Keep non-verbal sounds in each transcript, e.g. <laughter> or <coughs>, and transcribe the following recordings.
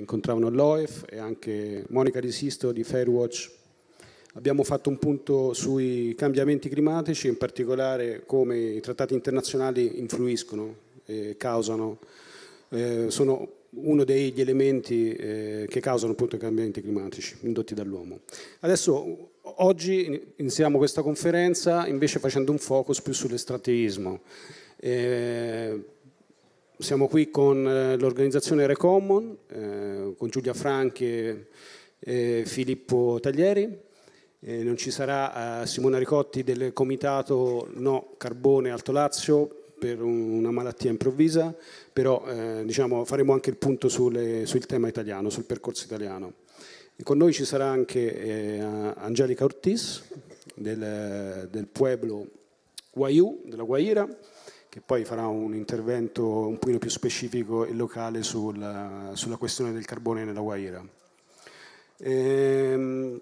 incontravano l'OEF e anche Monica Di Sisto di Fairwatch. Abbiamo fatto un punto sui cambiamenti climatici, in particolare come i trattati internazionali influiscono e causano, eh, sono uno degli elementi eh, che causano appunto i cambiamenti climatici indotti dall'uomo. Adesso oggi iniziamo questa conferenza invece facendo un focus più sull'estrattivismo. Eh, siamo qui con eh, l'organizzazione Recommon, eh, con Giulia Franchi e, e Filippo Taglieri. Eh, non ci sarà eh, Simona Ricotti del comitato No Carbone Alto Lazio per un, una malattia improvvisa, però eh, diciamo, faremo anche il punto sulle, sul tema italiano, sul percorso italiano. E con noi ci sarà anche eh, Angelica Ortiz del, del Pueblo Guayú, della Guaira, che poi farà un intervento un pochino più specifico e locale sul, sulla questione del carbone nella Guaira. Ehm,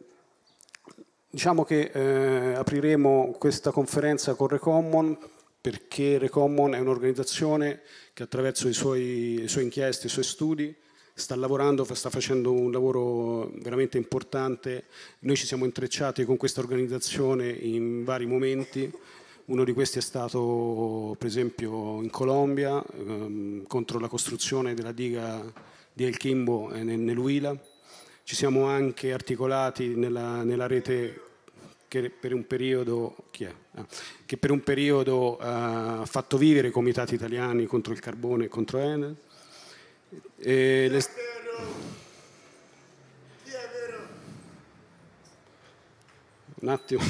diciamo che eh, apriremo questa conferenza con Recommon perché Recommon è un'organizzazione che attraverso le sue inchieste, i suoi studi, sta lavorando, sta facendo un lavoro veramente importante. Noi ci siamo intrecciati con questa organizzazione in vari momenti uno di questi è stato per esempio in Colombia ehm, contro la costruzione della diga di El Kimbo nel, nell'Uila. Ci siamo anche articolati nella, nella rete che per un periodo, ah, per un periodo eh, ha fatto vivere i comitati italiani contro il carbone e contro Enel. E le... Un attimo.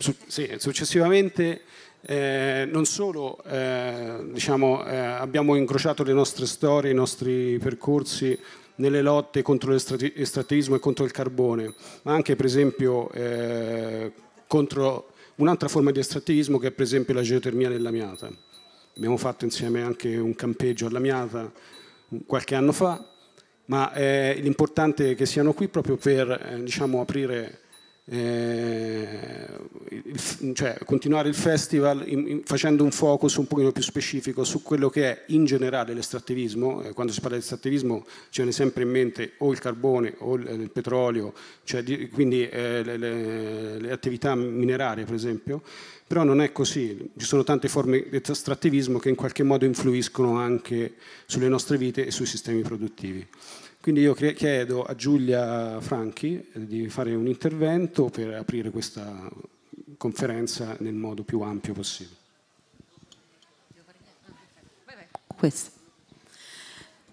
su, sì, successivamente eh, non solo eh, diciamo, eh, abbiamo incrociato le nostre storie, i nostri percorsi nelle lotte contro l'estrattivismo e contro il carbone, ma anche per esempio eh, contro un'altra forma di estrattivismo che è per esempio la geotermia dell'amiata. Abbiamo fatto insieme anche un campeggio all'amiata mm, qualche anno fa, ma eh, l'importante è che siano qui proprio per eh, diciamo, aprire eh, il, cioè, continuare il festival in, in, facendo un focus un pochino più specifico su quello che è in generale l'estrattivismo, eh, quando si parla di estrattivismo ci viene sempre in mente o il carbone o il, il petrolio, cioè, di, quindi eh, le, le, le attività minerarie per esempio, però non è così, ci sono tante forme di estrattivismo che in qualche modo influiscono anche sulle nostre vite e sui sistemi produttivi. Quindi io chiedo a Giulia Franchi eh, di fare un intervento per aprire questa conferenza nel modo più ampio possibile. Questo.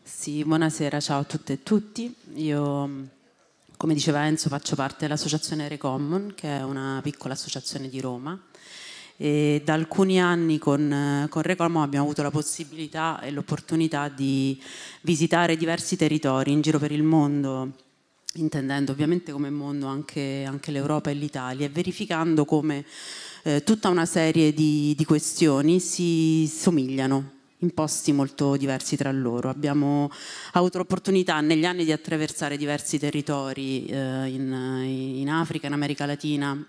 Sì, buonasera, ciao a tutte e tutti. Io, come diceva Enzo, faccio parte dell'associazione Recommon, che è una piccola associazione di Roma e da alcuni anni con, eh, con Recomo abbiamo avuto la possibilità e l'opportunità di visitare diversi territori in giro per il mondo, intendendo ovviamente come mondo anche, anche l'Europa e l'Italia, e verificando come eh, tutta una serie di, di questioni si somigliano in posti molto diversi tra loro. Abbiamo avuto l'opportunità negli anni di attraversare diversi territori eh, in, in Africa, in America Latina,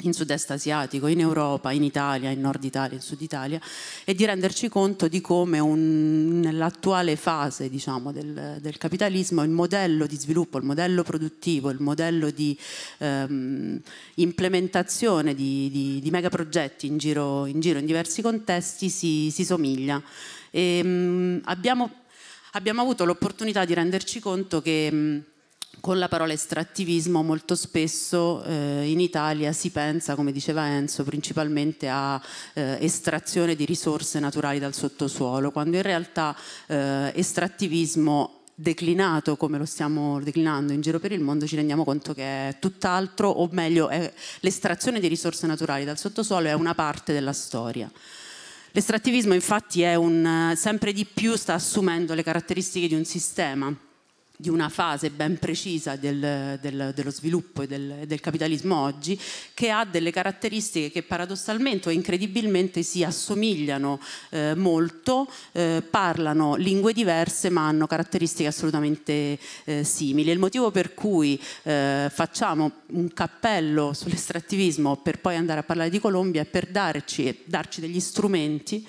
in sud-est asiatico, in Europa, in Italia, in nord Italia, in sud Italia e di renderci conto di come un, nell'attuale fase diciamo, del, del, capitalismo il modello di sviluppo, il modello produttivo, il modello di ehm, implementazione di, di, di megaprogetti in giro, in giro, in diversi contesti si, si somiglia. E, ehm, mh, abbiamo, abbiamo, avuto l'opportunità di renderci conto che mh, con la parola estrattivismo molto spesso eh, in Italia si pensa, come diceva Enzo, principalmente a eh, estrazione di risorse naturali dal sottosuolo, quando in realtà eh, estrattivismo declinato come lo stiamo declinando in giro per il mondo ci rendiamo conto che è tutt'altro, o meglio l'estrazione di risorse naturali dal sottosuolo è una parte della storia. L'estrattivismo infatti un, sempre di più sta assumendo le caratteristiche di un sistema di una fase ben precisa del, del, dello sviluppo e del, del, capitalismo oggi che ha delle caratteristiche che paradossalmente o incredibilmente si assomigliano eh, molto, eh, parlano lingue diverse ma hanno caratteristiche assolutamente eh, simili. Il motivo per cui eh, facciamo un cappello sull'estrattivismo per poi andare a parlare di Colombia è per darci, darci degli strumenti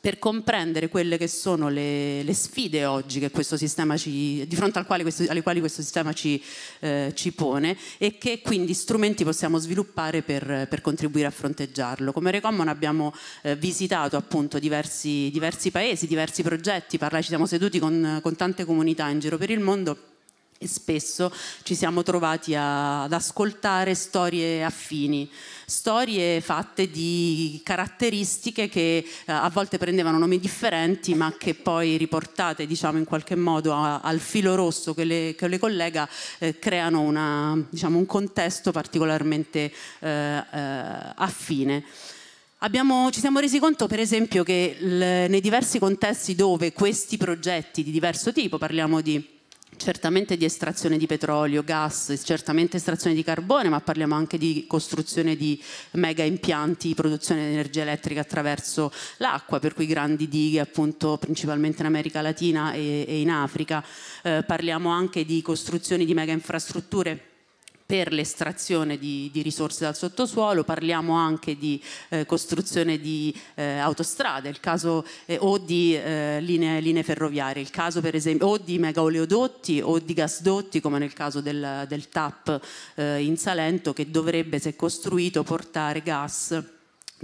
per comprendere quelle che sono le, le sfide oggi ci, di fronte al quale questo, alle quali questo sistema ci, eh, ci, pone e che quindi strumenti possiamo sviluppare per, per contribuire a fronteggiarlo. Come Recommon abbiamo eh, visitato appunto diversi, diversi, paesi, diversi progetti, parlai, ci siamo seduti con, con tante comunità in giro per il mondo e spesso ci siamo trovati a, ad ascoltare storie affini, storie fatte di caratteristiche che eh, a volte prendevano nomi differenti ma che poi riportate diciamo in qualche modo a, al filo rosso che le, che le collega eh, creano una, diciamo, un contesto particolarmente eh, eh affine. Abbiamo, ci siamo resi conto per esempio che l, nei diversi contesti dove questi progetti di diverso tipo, parliamo di certamente di estrazione di petrolio, gas, certamente estrazione di carbone, ma parliamo anche di costruzione di mega impianti di produzione di energia elettrica attraverso l'acqua, per cui grandi dighe appunto principalmente in America Latina e, e in Africa. Eh, parliamo anche di costruzioni di mega infrastrutture per l'estrazione di, di, risorse dal sottosuolo, parliamo anche di eh, costruzione di eh, autostrade caso, eh, o di eh, linee, linee, ferroviarie, il caso per esempio o di megaoleodotti o di gasdotti come nel caso del, del TAP eh, in Salento che dovrebbe se costruito portare gas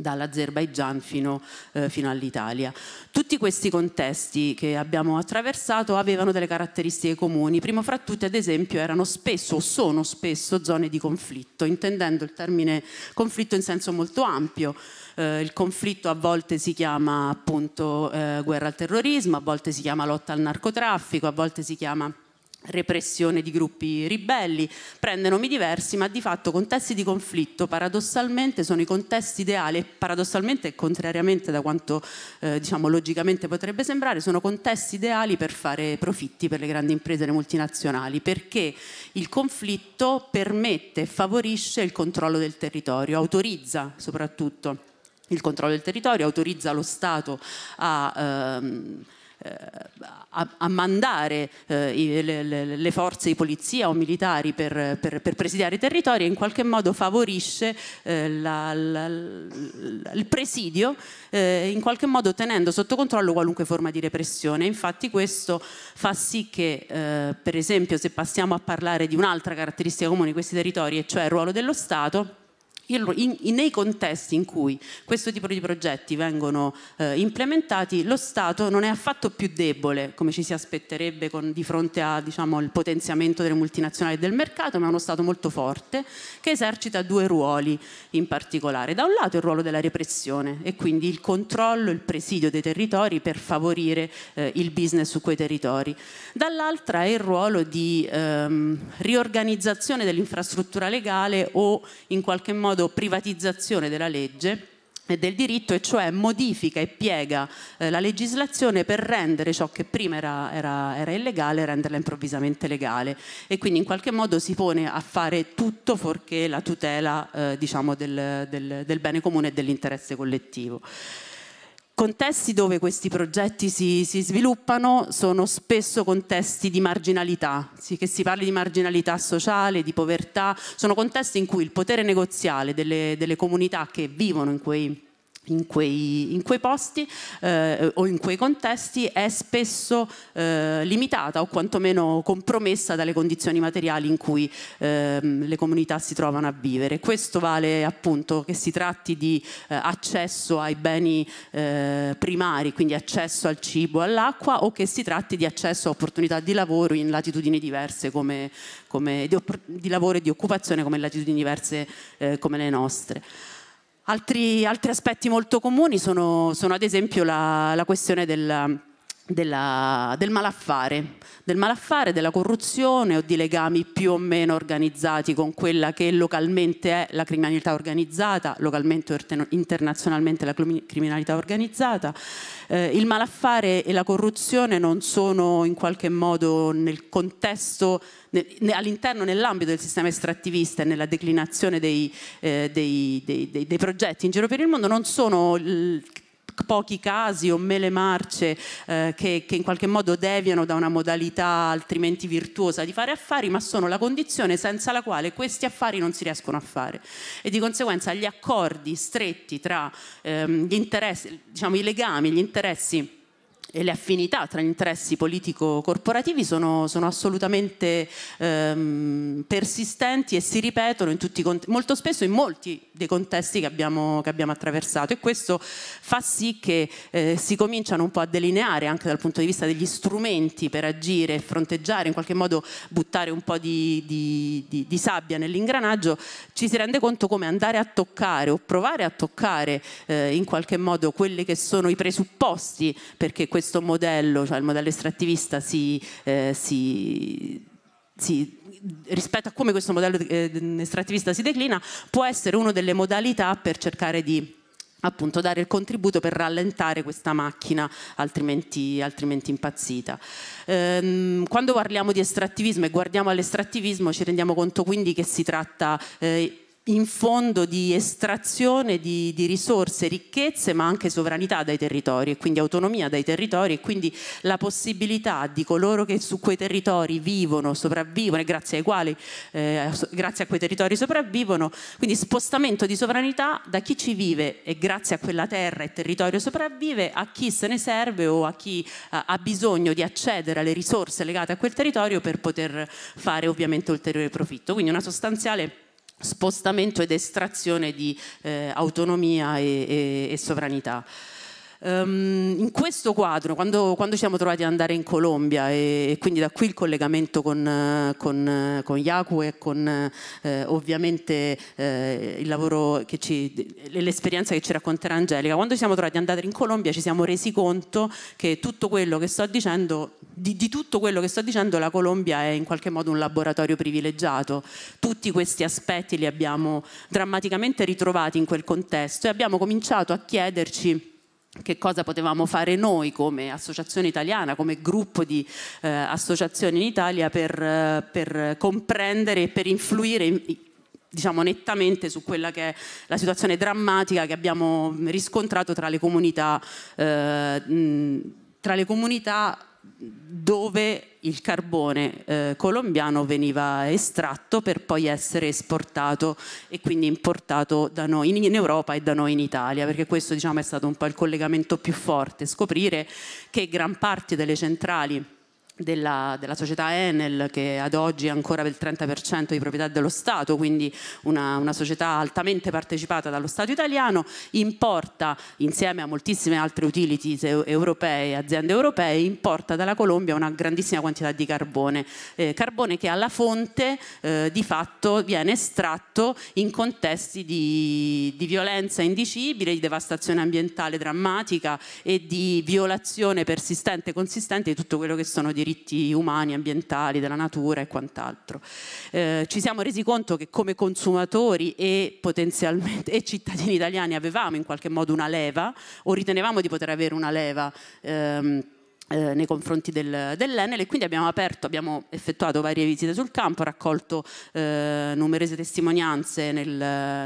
dall'Azerbaigian fino, eh, fino all'Italia. Tutti questi contesti che abbiamo attraversato avevano delle caratteristiche comuni, primo fra tutti ad esempio erano spesso o sono spesso zone di conflitto, intendendo il termine conflitto in senso molto ampio. Eh, il conflitto a volte si chiama appunto eh, guerra al terrorismo, a volte si chiama lotta al narcotraffico, a volte si chiama repressione di gruppi ribelli, prende nomi diversi, ma di fatto contesti di conflitto paradossalmente sono i contesti ideali e paradossalmente e contrariamente da quanto eh, diciamo, logicamente potrebbe sembrare, sono contesti ideali per fare profitti per le grandi imprese e le multinazionali, perché il conflitto permette e favorisce il controllo del territorio, autorizza soprattutto il controllo del territorio, autorizza lo Stato a ehm, eh, a, a, mandare eh, le, le, le, forze di polizia o militari per, per, per, presidiare i territori e in qualche modo favorisce eh, la, la, la, il presidio, eh, in qualche modo tenendo sotto controllo qualunque forma di repressione. Infatti questo fa sì che, eh, per esempio, se passiamo a parlare di un'altra caratteristica comune di questi territori, e cioè il ruolo dello Stato, in, in, nei contesti in cui questo tipo di progetti vengono eh, implementati, lo Stato non è affatto più debole, come ci si aspetterebbe con, di fronte al diciamo, potenziamento delle multinazionali e del mercato, ma è uno Stato molto forte che esercita due ruoli in particolare. Da un lato il ruolo della repressione e quindi il controllo, il presidio dei territori per favorire eh, il business su quei territori. Dall'altra è il ruolo di ehm, riorganizzazione dell'infrastruttura legale o in qualche modo modo privatizzazione della legge e del diritto e cioè modifica e piega eh, la legislazione per rendere ciò che prima era, era, era, illegale, renderla improvvisamente legale e quindi in qualche modo si pone a fare tutto fuorché la tutela eh, diciamo del, del, del bene comune e dell'interesse collettivo contesti dove questi progetti si, si, sviluppano sono spesso contesti di marginalità, sì, che si parli di marginalità sociale, di povertà, sono contesti in cui il potere negoziale delle, delle comunità che vivono in quei in quei, in quei, posti eh, o in quei contesti è spesso eh, limitata o quantomeno compromessa dalle condizioni materiali in cui eh, le comunità si trovano a vivere. Questo vale appunto che si tratti di eh, accesso ai beni eh, primari, quindi accesso al cibo, all'acqua o che si tratti di accesso a opportunità di lavoro in latitudini diverse come, come di, di, lavoro e di occupazione come latitudini diverse eh, come le nostre. Altri, altri aspetti molto comuni sono, sono ad esempio la, la questione del, della, del malaffare, del malaffare, della corruzione o di legami più o meno organizzati con quella che localmente è la criminalità organizzata, localmente o internazionalmente la criminalità organizzata. Eh, il malaffare e la corruzione non sono in qualche modo nel contesto all'interno, nell'ambito del sistema estrattivista e nella declinazione dei, eh, dei, dei, dei, progetti in giro per il mondo non sono pochi casi o mele marce eh, che, che in qualche modo deviano da una modalità altrimenti virtuosa di fare affari, ma sono la condizione senza la quale questi affari non si riescono a fare. E di conseguenza gli accordi stretti tra ehm, gli interessi, diciamo i legami, gli interessi e le affinità tra gli interessi politico-corporativi sono, sono, assolutamente ehm, persistenti e si ripetono molto spesso in molti dei contesti che abbiamo, che abbiamo attraversato e questo fa sì che eh, si cominciano un po' a delineare anche dal punto di vista degli strumenti per agire e fronteggiare, in qualche modo buttare un po' di, di, di, di sabbia nell'ingranaggio, ci si rende conto come andare a toccare o provare a toccare eh, in qualche modo quelli che sono i presupposti perché questo questo modello, cioè il modello estrattivista, si, eh, si, si rispetto a come questo modello eh, estrattivista si declina, può essere una delle modalità per cercare di appunto dare il contributo per rallentare questa macchina altrimenti, altrimenti impazzita. Ehm, quando parliamo di estrattivismo e guardiamo all'estrattivismo ci rendiamo conto quindi che si tratta eh, in fondo di estrazione di, di, risorse, ricchezze, ma anche sovranità dai territori e quindi autonomia dai territori e quindi la possibilità di coloro che su quei territori vivono, sopravvivono e grazie ai quali, eh, grazie a quei territori sopravvivono, quindi spostamento di sovranità da chi ci vive e grazie a quella terra e territorio sopravvive a chi se ne serve o a chi ha bisogno di accedere alle risorse legate a quel territorio per poter fare ovviamente ulteriore profitto. Quindi una sostanziale spostamento ed estrazione di eh, autonomia e, e, e sovranità. Um, in questo quadro, quando, quando, ci siamo trovati ad andare in Colombia e, e quindi da qui il collegamento con, con, con Yaku e con eh, ovviamente eh, il lavoro che ci, l'esperienza che ci racconterà Angelica, quando ci siamo trovati ad andare in Colombia ci siamo resi conto che tutto quello che sto dicendo, di, di tutto quello che sto dicendo la Colombia è in qualche modo un laboratorio privilegiato, tutti questi aspetti li abbiamo drammaticamente ritrovati in quel contesto e abbiamo cominciato a chiederci che cosa potevamo fare noi come associazione italiana, come gruppo di eh, associazioni in Italia per, eh, per comprendere e per influire diciamo nettamente su quella che è la situazione drammatica che abbiamo riscontrato tra le comunità, eh, tra le comunità dove il carbone eh, colombiano veniva estratto per poi essere esportato e quindi importato da noi in, Europa e da noi in Italia, perché questo diciamo, è stato un po' il collegamento più forte, scoprire che gran parte delle centrali della, della, società Enel che ad oggi è ancora del 30% di proprietà dello Stato, quindi una, una, società altamente partecipata dallo Stato italiano, importa insieme a moltissime altre utilities europee, aziende europee, importa dalla Colombia una grandissima quantità di carbone, eh, carbone che alla fonte eh, di fatto viene estratto in contesti di, di violenza indicibile, di devastazione ambientale drammatica e di violazione persistente e consistente di tutto quello che sono diritti diritti umani, ambientali, della natura e quant'altro. Eh, ci siamo resi conto che come consumatori e potenzialmente e cittadini italiani avevamo in qualche modo una leva o ritenevamo di poter avere una leva. Ehm, eh, nei confronti del, dell'Enel e quindi abbiamo aperto, abbiamo effettuato varie visite sul campo, raccolto eh, numerose testimonianze nel,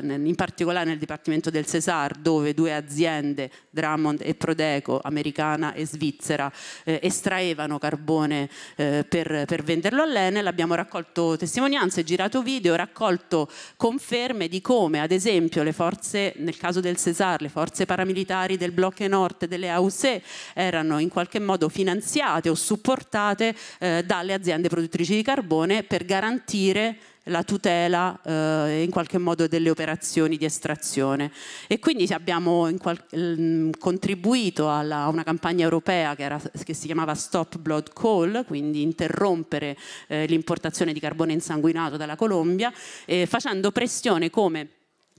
nel, in particolare nel dipartimento del Cesar dove due aziende, Drummond e Prodeco, americana e svizzera, eh, estraevano carbone eh, per, per, venderlo all'Enel, abbiamo raccolto testimonianze, girato video, raccolto conferme di come ad esempio le forze, nel caso del Cesar, le forze paramilitari del blocco Nord delle AUC erano in qualche modo finanziate o supportate eh, dalle aziende produttrici di carbone per garantire la tutela eh, in qualche modo delle operazioni di estrazione e quindi abbiamo mm, contribuito alla, a una campagna europea che, era, che, si chiamava Stop Blood Coal, quindi interrompere eh, l'importazione di carbone insanguinato dalla Colombia, eh, facendo pressione come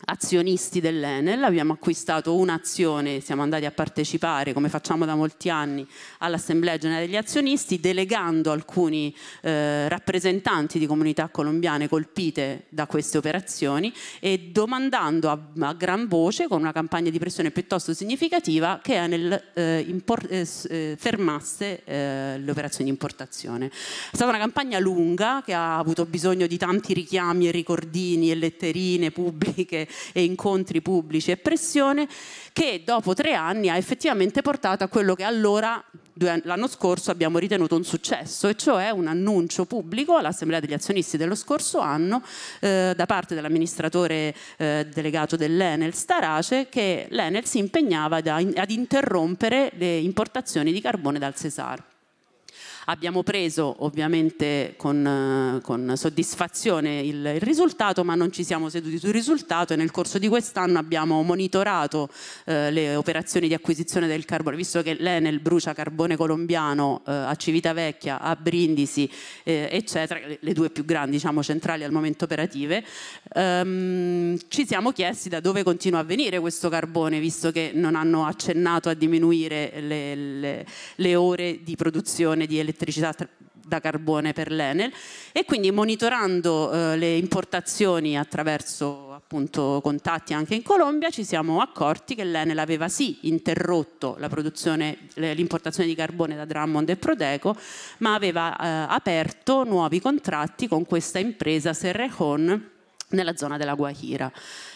azionisti dell'Enel, abbiamo acquistato un'azione, siamo andati a partecipare come facciamo da molti anni all'Assemblea Generale degli Azionisti, delegando alcuni eh, rappresentanti di comunità colombiane colpite da queste operazioni e domandando a, a gran voce, con una campagna di pressione piuttosto significativa, che Enel eh, eh, eh, fermasse eh, le operazioni di importazione. È stata una campagna lunga che ha avuto bisogno di tanti richiami e ricordini e letterine pubbliche e incontri pubblici e pressione che dopo tre anni ha effettivamente portato a quello che allora l'anno scorso abbiamo ritenuto un successo, e cioè un annuncio pubblico all'Assemblea degli azionisti dello scorso anno eh, da parte dell'amministratore eh, delegato dell'Enel Starace che l'Enel si impegnava da, ad interrompere le importazioni di carbone dal Cesar. Abbiamo preso ovviamente con, eh, con soddisfazione il, il, risultato ma non ci siamo seduti sul risultato e nel corso di quest'anno abbiamo monitorato eh, le operazioni di acquisizione del carbone, visto che l'Enel brucia carbone colombiano eh, a Civitavecchia, a Brindisi eh, eccetera, le due più grandi diciamo, centrali al momento operative, ehm, ci siamo chiesti da dove continua a venire questo carbone visto che non hanno accennato a diminuire le, le, le ore di produzione di elettricità elettricità da carbone per l'Enel e quindi monitorando eh, le importazioni attraverso appunto contatti anche in Colombia ci siamo accorti che l'Enel aveva sì interrotto la produzione, l'importazione di carbone da Drummond e Prodeco ma aveva eh, aperto nuovi contratti con questa impresa Serrejon nella zona della Guajira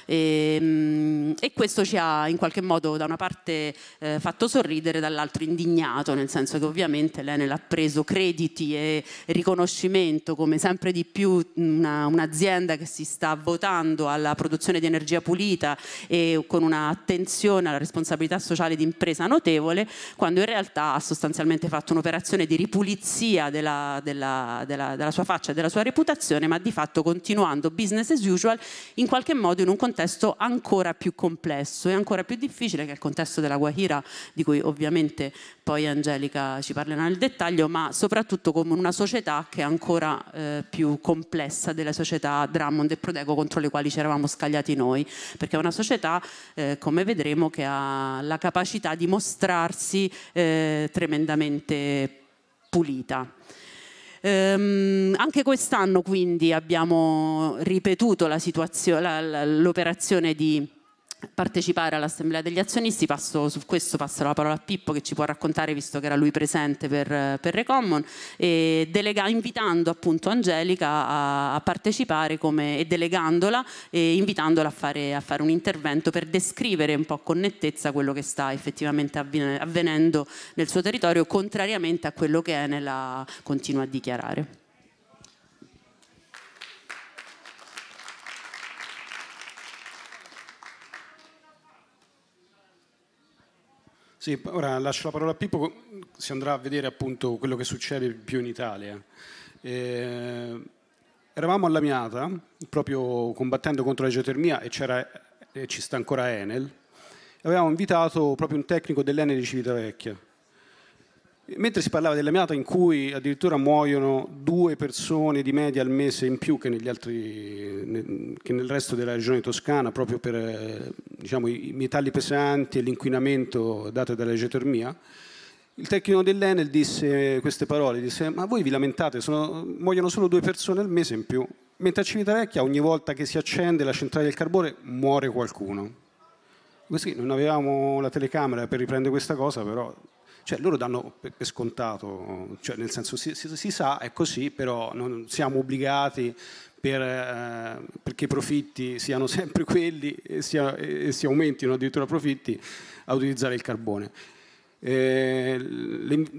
e, ehm, e, questo ci ha in qualche modo da una parte eh, fatto sorridere, dall'altro indignato, nel senso che ovviamente l'Enel ha preso crediti e riconoscimento come sempre di più una, un'azienda che si sta votando alla produzione di energia pulita e con un'attenzione alla responsabilità sociale di impresa notevole, quando in realtà ha sostanzialmente fatto un'operazione di ripulizia della, della, della, della sua faccia e della sua reputazione, ma di fatto continuando business as usual in qualche modo in un contesto contesto ancora più complesso e ancora più difficile che è il contesto della Guajira, di cui ovviamente poi Angelica ci parlerà nel dettaglio, ma soprattutto come una società che è ancora eh, più complessa delle società Drummond e Prodeco contro le quali ci eravamo scagliati noi, perché è una società, eh, come vedremo, che ha la capacità di mostrarsi eh, tremendamente pulita. Ehm, anche quest'anno quindi abbiamo ripetuto l'operazione di partecipare all'assemblea degli azionisti, passo, su questo passo la parola a Pippo che ci può raccontare visto che era lui presente per, per Recommon, e delega, invitando appunto Angelica a, a partecipare come, e delegandola e invitandola a fare, a fare, un intervento per descrivere un po' con nettezza quello che sta effettivamente avvenendo nel suo territorio contrariamente a quello che è nella continua a dichiarare. Sì, ora lascio la parola a Pippo, si andrà a vedere appunto quello che succede più in Italia. Eh, eravamo alla Miata, proprio combattendo contro la geotermia e, e ci sta ancora Enel, avevamo invitato proprio un tecnico dell'Enel di Civitavecchia Mentre si parlava dell'amianto in cui addirittura muoiono due persone di media al mese in più che, altri, che nel resto della regione toscana, proprio per eh, diciamo, i metalli pesanti e l'inquinamento dato dalla geotermia, il tecnico dell'Enel disse queste parole, disse ma voi vi lamentate, sono, muoiono solo due persone al mese in più, mentre a Civitavecchia ogni volta che si accende la centrale del carbone muore qualcuno. Così non avevamo la telecamera per riprendere questa cosa, però cioè loro danno per, per scontato, cioè, nel senso si, si, si, sa è così, però non siamo obbligati per, eh, perché i profitti siano <laughs> sempre quelli e si, e si aumentino addirittura profitti a utilizzare il carbone. Eh, le,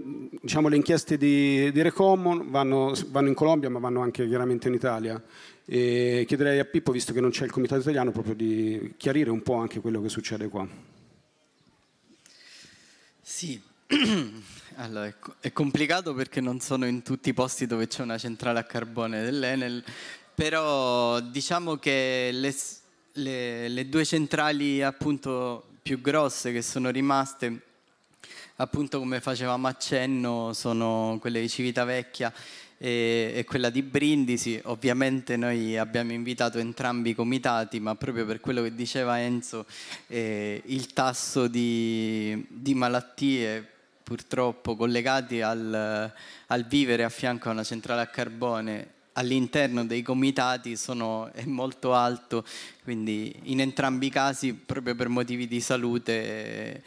diciamo, le, inchieste di, di Recommon vanno, vanno, in Colombia ma vanno anche chiaramente in Italia. E chiederei a Pippo, visto che non c'è il Comitato italiano, proprio di chiarire un po' anche quello che succede qua. Sì, <clears throat> Allora, è complicato perché non sono in tutti i posti dove c'è una centrale a carbone dell'Enel, però diciamo che le, le, le due centrali appunto più grosse che sono rimaste, appunto come facevamo accenno, sono quelle di Civitavecchia e, e, quella di Brindisi. Ovviamente noi abbiamo invitato entrambi i comitati, ma proprio per quello che diceva Enzo, eh, il tasso di, di malattie purtroppo collegati al, al vivere a fianco a una centrale a carbone all'interno dei comitati sono, è molto alto, quindi in entrambi i casi, proprio per motivi di salute,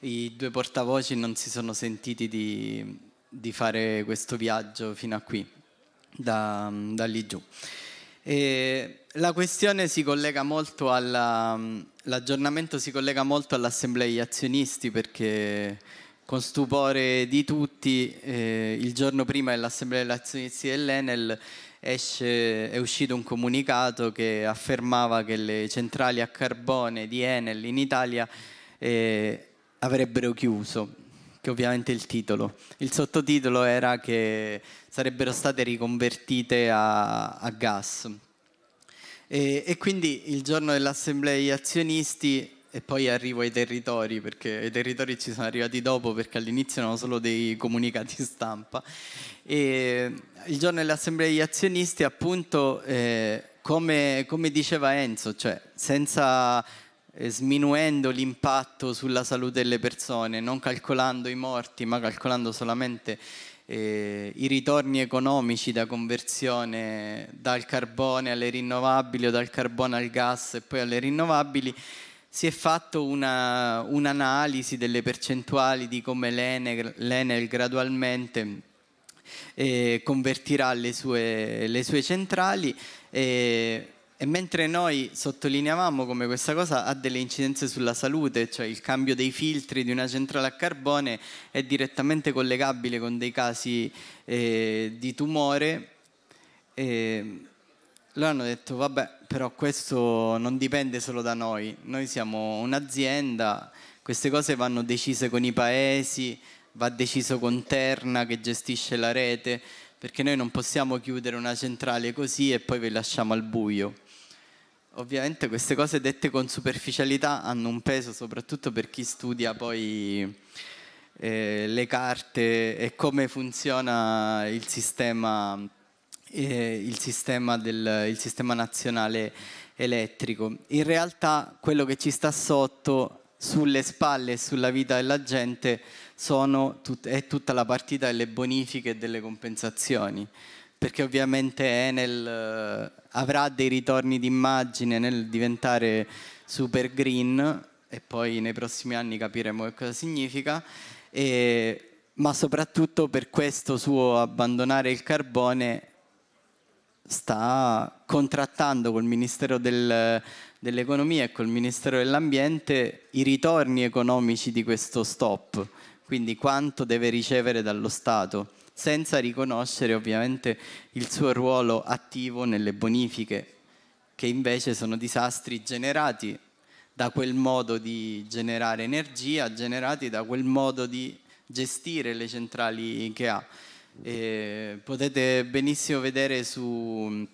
i due portavoci non si sono sentiti di, di fare questo viaggio fino a qui, da, da lì giù. E la questione si collega molto alla, l'aggiornamento si collega molto all'assemblea degli azionisti perché con stupore di tutti, eh, il giorno prima dell'assemblea degli azionisti dell'Enel esce, è uscito un comunicato che affermava che le centrali a carbone di Enel in Italia eh, avrebbero chiuso, che ovviamente è il titolo. Il sottotitolo era che sarebbero state riconvertite a, a gas. E, e, quindi il giorno dell'assemblea degli azionisti e poi arrivo ai territori, perché i territori ci sono arrivati dopo, perché all'inizio erano solo dei comunicati <laughs> stampa. E il giorno dell'assemblea degli azionisti, appunto, eh, come, come, diceva Enzo, cioè senza eh, sminuendo l'impatto sulla salute delle persone, non calcolando i morti, ma calcolando solamente eh, i ritorni economici da conversione dal carbone alle rinnovabili o dal carbone al gas e poi alle rinnovabili, si è fatto una, un'analisi delle percentuali di come l'Enel, l'Enel gradualmente eh, convertirà le sue, le sue centrali eh, e mentre noi sottolineavamo come questa cosa ha delle incidenze sulla salute, cioè il cambio dei filtri di una centrale a carbone è direttamente collegabile con dei casi eh, di tumore, eh, loro hanno detto vabbè però questo non dipende solo da noi, noi siamo un'azienda, queste cose vanno decise con i paesi, va deciso con Terna che gestisce la rete, perché noi non possiamo chiudere una centrale così e poi vi lasciamo al buio. Ovviamente queste cose dette con superficialità hanno un peso soprattutto per chi studia poi eh, le carte e come funziona il sistema eh, il, sistema del, il sistema nazionale elettrico. In realtà quello che ci sta sotto sulle spalle e sulla vita della gente tut è tutta la partita delle bonifiche e delle compensazioni, perché ovviamente Enel eh, avrà dei ritorni d'immagine nel diventare super green e poi nei prossimi anni capiremo che cosa significa, e, ma soprattutto per questo suo abbandonare il carbone sta contrattando col Ministero del, dell'Economia e col Ministero dell'Ambiente i ritorni economici di questo stop, quindi quanto deve ricevere dallo Stato, senza riconoscere ovviamente il suo ruolo attivo nelle bonifiche, che invece sono disastri generati da quel modo di generare energia, generati da quel modo di gestire le centrali che ha. E potete benissimo vedere su,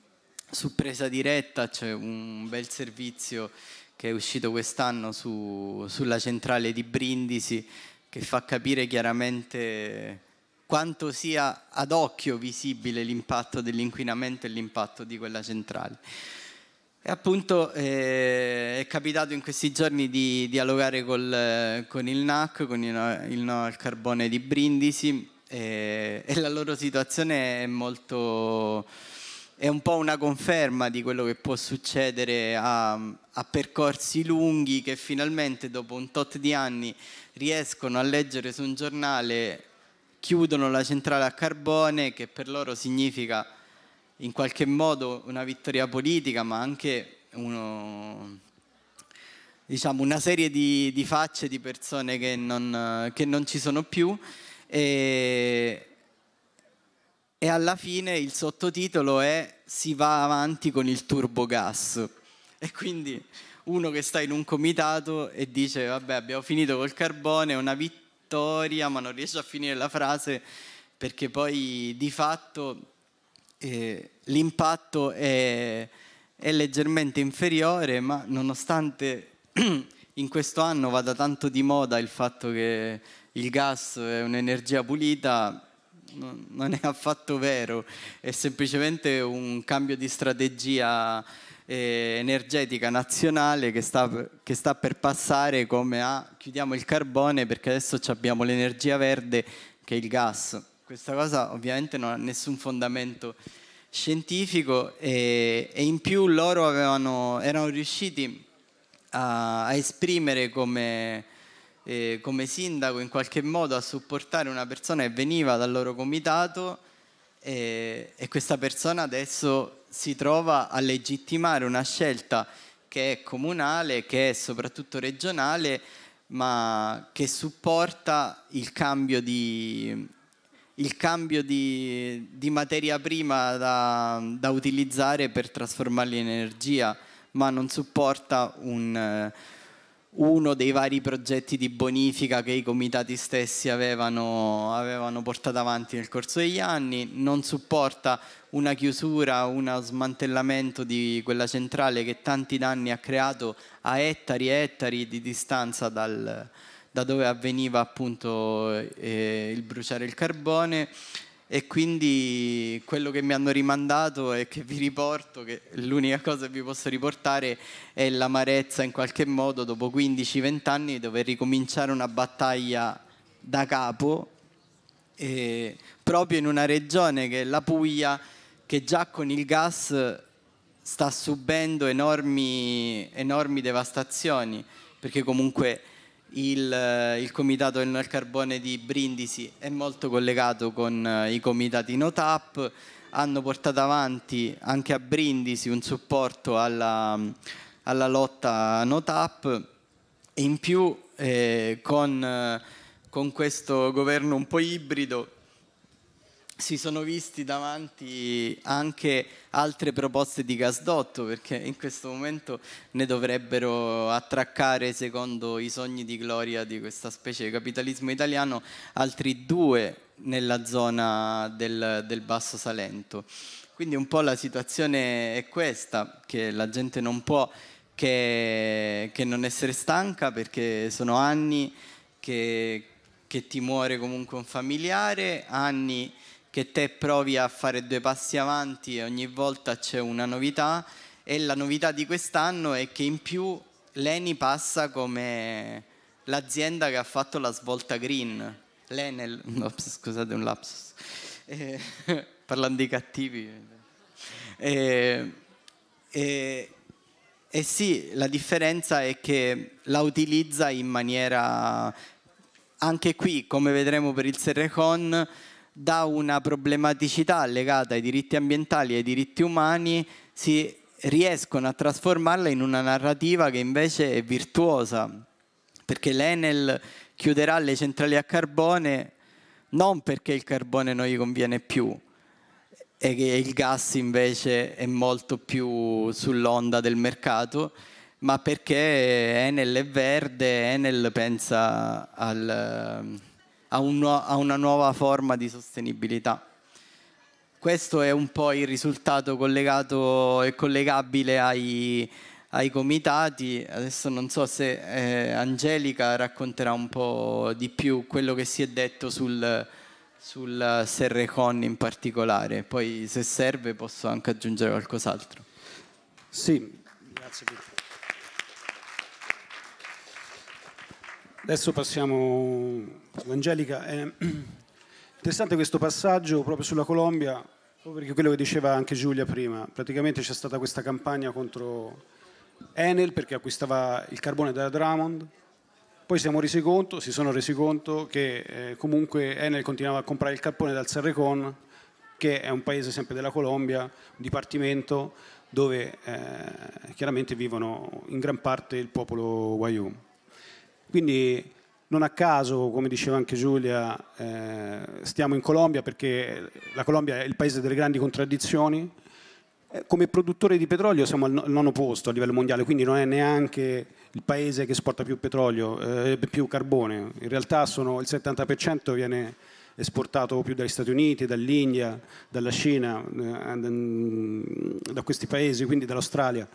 su Presa Diretta, c'è un bel servizio che è uscito quest'anno su, sulla centrale di Brindisi che fa capire chiaramente quanto sia ad occhio visibile l'impatto dell'inquinamento e l'impatto di quella centrale. E appunto eh, è capitato in questi giorni di dialogare col, con il NAC, con il, il No al Carbone di Brindisi, e, e la loro situazione è molto è un po' una conferma di quello che può succedere a, a, percorsi lunghi che finalmente dopo un tot di anni riescono a leggere su un giornale, chiudono la centrale a carbone che per loro significa in qualche modo una vittoria politica ma anche uno, diciamo, una serie di, di, facce di persone che non, che non ci sono più. E, e alla fine il sottotitolo è Si va avanti con il turbogas. E quindi uno che sta in un comitato e dice vabbè abbiamo finito col carbone, è una vittoria, ma non riesce a finire la frase perché poi di fatto eh, l'impatto è, è leggermente inferiore, ma nonostante <clears throat> in questo anno vada tanto di moda il fatto che il gas è un'energia pulita, non è <laughs> affatto vero, è semplicemente un cambio di strategia eh, energetica nazionale che sta, che sta, per passare come a chiudiamo il carbone perché adesso abbiamo l'energia verde che è il gas. Questa cosa ovviamente non ha nessun fondamento scientifico e, e in più loro avevano, erano riusciti a, a esprimere come eh, come sindaco in qualche modo a supportare una persona che veniva dal loro comitato eh, e questa persona adesso si trova a legittimare una scelta che è comunale, che è soprattutto regionale, ma che supporta il cambio di, il cambio di, di materia prima da, da, utilizzare per trasformarli in energia, ma non supporta un uno dei vari progetti di bonifica che i comitati stessi avevano, avevano, portato avanti nel corso degli anni, non supporta una chiusura, uno smantellamento di quella centrale che tanti danni ha creato a ettari e ettari di distanza dal, da dove avveniva appunto eh, il bruciare il carbone e quindi quello che mi hanno rimandato e che vi riporto, che l'unica cosa che vi posso riportare è l'amarezza in qualche modo dopo 15-20 anni di dover ricominciare una battaglia da capo eh, proprio in una regione che è la Puglia che già con il gas sta subendo enormi, enormi devastazioni perché comunque il, eh, il comitato del carbone di Brindisi è molto collegato con eh, i comitati NOTAP, hanno portato avanti anche a Brindisi un supporto alla, alla lotta NOTAP e in più eh, con, eh, con questo governo un po' ibrido si sono visti davanti anche altre proposte di gasdotto perché in questo momento ne dovrebbero attraccare secondo i sogni di gloria di questa specie di capitalismo italiano altri due nella zona del, del Basso Salento. Quindi un po' la situazione è questa, che la gente non può che, che non essere stanca perché sono anni che, che ti muore comunque un familiare, anni che te provi a fare due passi avanti e ogni volta c'è una novità e la novità di quest'anno è che in più l'ENI passa come l'azienda che ha fatto la svolta green. L'Enel, no, <laughs> scusate un lapsus, eh, <laughs> parlando di cattivi. Eh, eh, eh sì, la differenza è che la utilizza in maniera, anche qui come vedremo per il Serrecon, da una problematicità legata ai diritti ambientali e ai diritti umani si riescono a trasformarla in una narrativa che invece è virtuosa, perché l'Enel chiuderà le centrali a carbone non perché il carbone non gli conviene più e che il gas invece è molto più sull'onda del mercato, ma perché Enel è verde, Enel pensa al a, un, a una nuova forma di sostenibilità. Questo è un po' il risultato collegato e collegabile ai, ai comitati. Adesso non so se eh, Angelica racconterà un po' di più quello che si è detto sul, sul Serrecon in particolare, poi se serve posso anche aggiungere qualcos'altro. Sì, grazie Pietro. Adesso passiamo Angelica, è interessante questo passaggio proprio sulla Colombia, proprio perché quello che diceva anche Giulia prima, praticamente c'è stata questa campagna contro Enel perché acquistava il carbone da Drummond, poi siamo resi conto, si sono resi conto che eh, comunque Enel continuava a comprare il carbone dal Serrecon, che è un paese sempre della Colombia, un dipartimento dove eh, chiaramente vivono in gran parte il popolo Wayuu. Quindi non a caso, come diceva anche Giulia, eh, stiamo in Colombia perché la Colombia è il paese delle grandi contraddizioni. Eh, come produttore di petrolio siamo al nono posto a livello mondiale, quindi non è neanche il paese che esporta più petrolio, eh, più carbone. In realtà sono, il 70% viene esportato più dagli Stati Uniti, dall'India, dalla Cina, eh, da mm, questi paesi, quindi dall'Australia.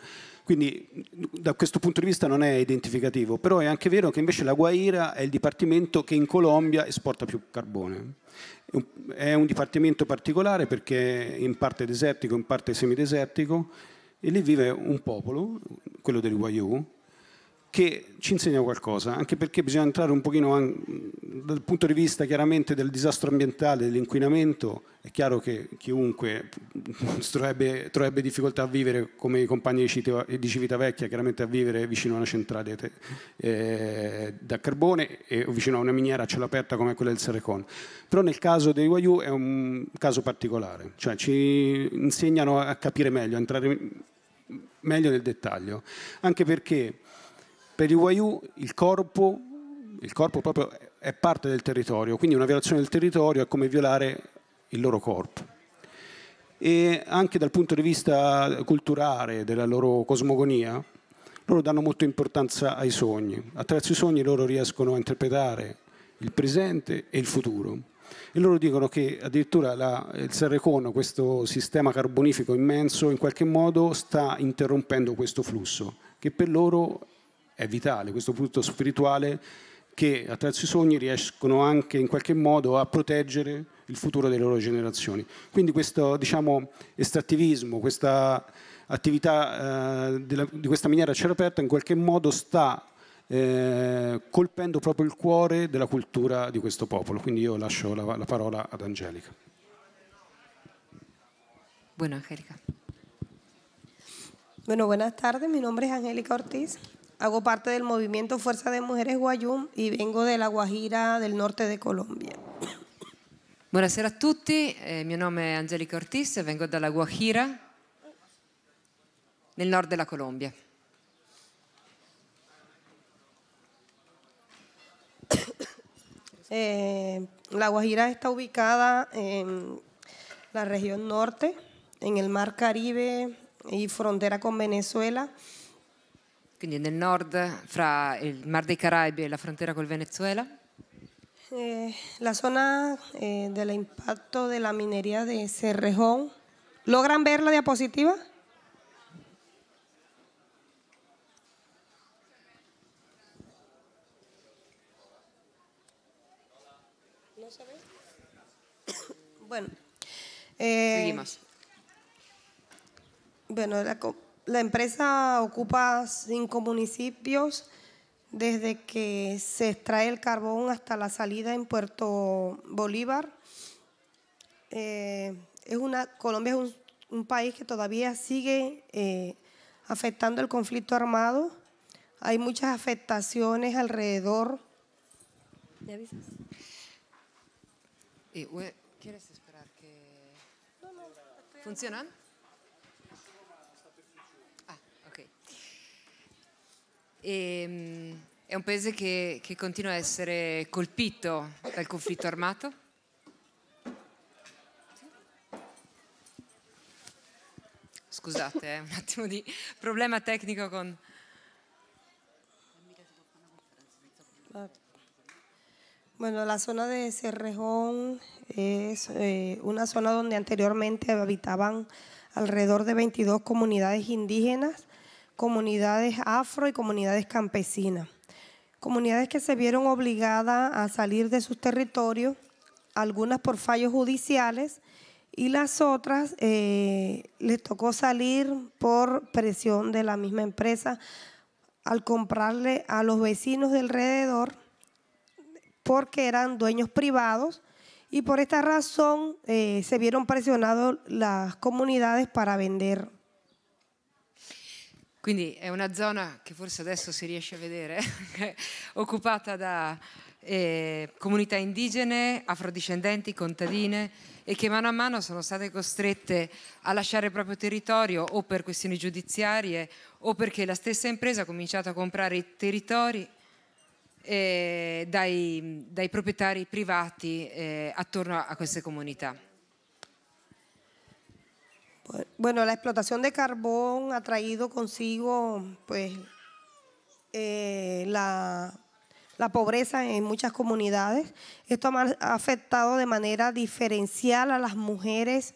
Quindi da questo punto di vista non è identificativo, però è anche vero che invece la Guaira è il dipartimento che in Colombia esporta più carbone. È un dipartimento particolare perché è in parte desertico, in parte semidesertico, e lì vive un popolo, quello del Guayú, che ci insegna qualcosa, anche perché bisogna entrare un pochino dal punto di vista chiaramente del disastro ambientale, dell'inquinamento, è chiaro che chiunque <laughs> troverebbe, troverebbe, difficoltà a vivere come i compagni di Civitavecchia, chiaramente a vivere vicino a una centrale eh, da carbone e vicino a una miniera a cielo aperto come quella del Serecon. Però nel caso dei Wayu è un caso particolare, cioè ci insegnano a capire meglio, a entrare meglio nel dettaglio, anche perché per i Waiu il corpo, il corpo proprio è parte del territorio, quindi una violazione del territorio è come violare il loro corpo. E anche dal punto di vista culturale, della loro cosmogonia, loro danno molta importanza ai sogni. Attraverso i sogni loro riescono a interpretare il presente e il futuro. E loro dicono che addirittura la, il Serrecon, questo sistema carbonifico immenso, in qualche modo sta interrompendo questo flusso, che per loro è vitale, questo punto spirituale che attraverso i sogni riescono anche in qualche modo a proteggere il futuro delle loro generazioni. Quindi questo diciamo, estrattivismo, questa attività eh, della, di questa miniera a cielo aperto in qualche modo sta eh, colpendo proprio il cuore della cultura di questo popolo. Quindi io lascio la, la parola ad Angelica. Buona Angelica. Bueno, buenas tardes, mi nombre es Angélica Ortiz, Hago parte del movimiento Fuerza de Mujeres Guayum y vengo de La Guajira del norte de Colombia. Buonasera a tutti, eh, Mi nombre es è Angelica Ortiz, e vengo La Guajira, nel nord della Colombia. Eh, la Guajira está ubicada en la región norte, en el Mar Caribe y frontera con Venezuela. En el norte, fra el Mar de caraibe y la frontera con Venezuela. Eh, la zona eh, del impacto de la minería de Cerrejón. ¿Logran ver la diapositiva? ¿No se ve? <coughs> bueno. Eh, Seguimos. Bueno, la, la empresa ocupa cinco municipios desde que se extrae el carbón hasta la salida en Puerto Bolívar. Eh, Colombia es un, país que todavía sigue eh, afectando el conflicto armado. Hay muchas afectaciones alrededor. ¿Quieres esperar que... No, ¿Funcionan? E, è un paese che, che continua a essere colpito dal conflitto armato? Scusate, eh, un attimo di problema tecnico con... Bueno, la zona de Cerrejón es eh, una zona donde anteriormente habitaban alrededor de 22 comunidades indígenas comunidades afro y comunidades campesinas. Comunidades que se vieron obligadas a salir de sus territorios, algunas por fallos judiciales y las otras eh, les tocó salir por presión de la misma empresa al comprarle a los vecinos de alrededor porque eran dueños privados y por esta razón eh, se vieron presionados las comunidades para vender Quindi è una zona che forse adesso si riesce a vedere, <laughs> occupata da eh, comunità indigene, afrodiscendenti, contadine e che mano a mano sono state costrette a lasciare il proprio territorio o per questioni giudiziarie o perché la stessa impresa ha cominciato a comprare i territori eh, dai, dai, proprietari privati eh, attorno a queste comunità. Bueno, la explotación de carbón ha traído consigo pues, eh, la, pobreza en muchas comunidades. Esto ha afectado de manera diferencial a las mujeres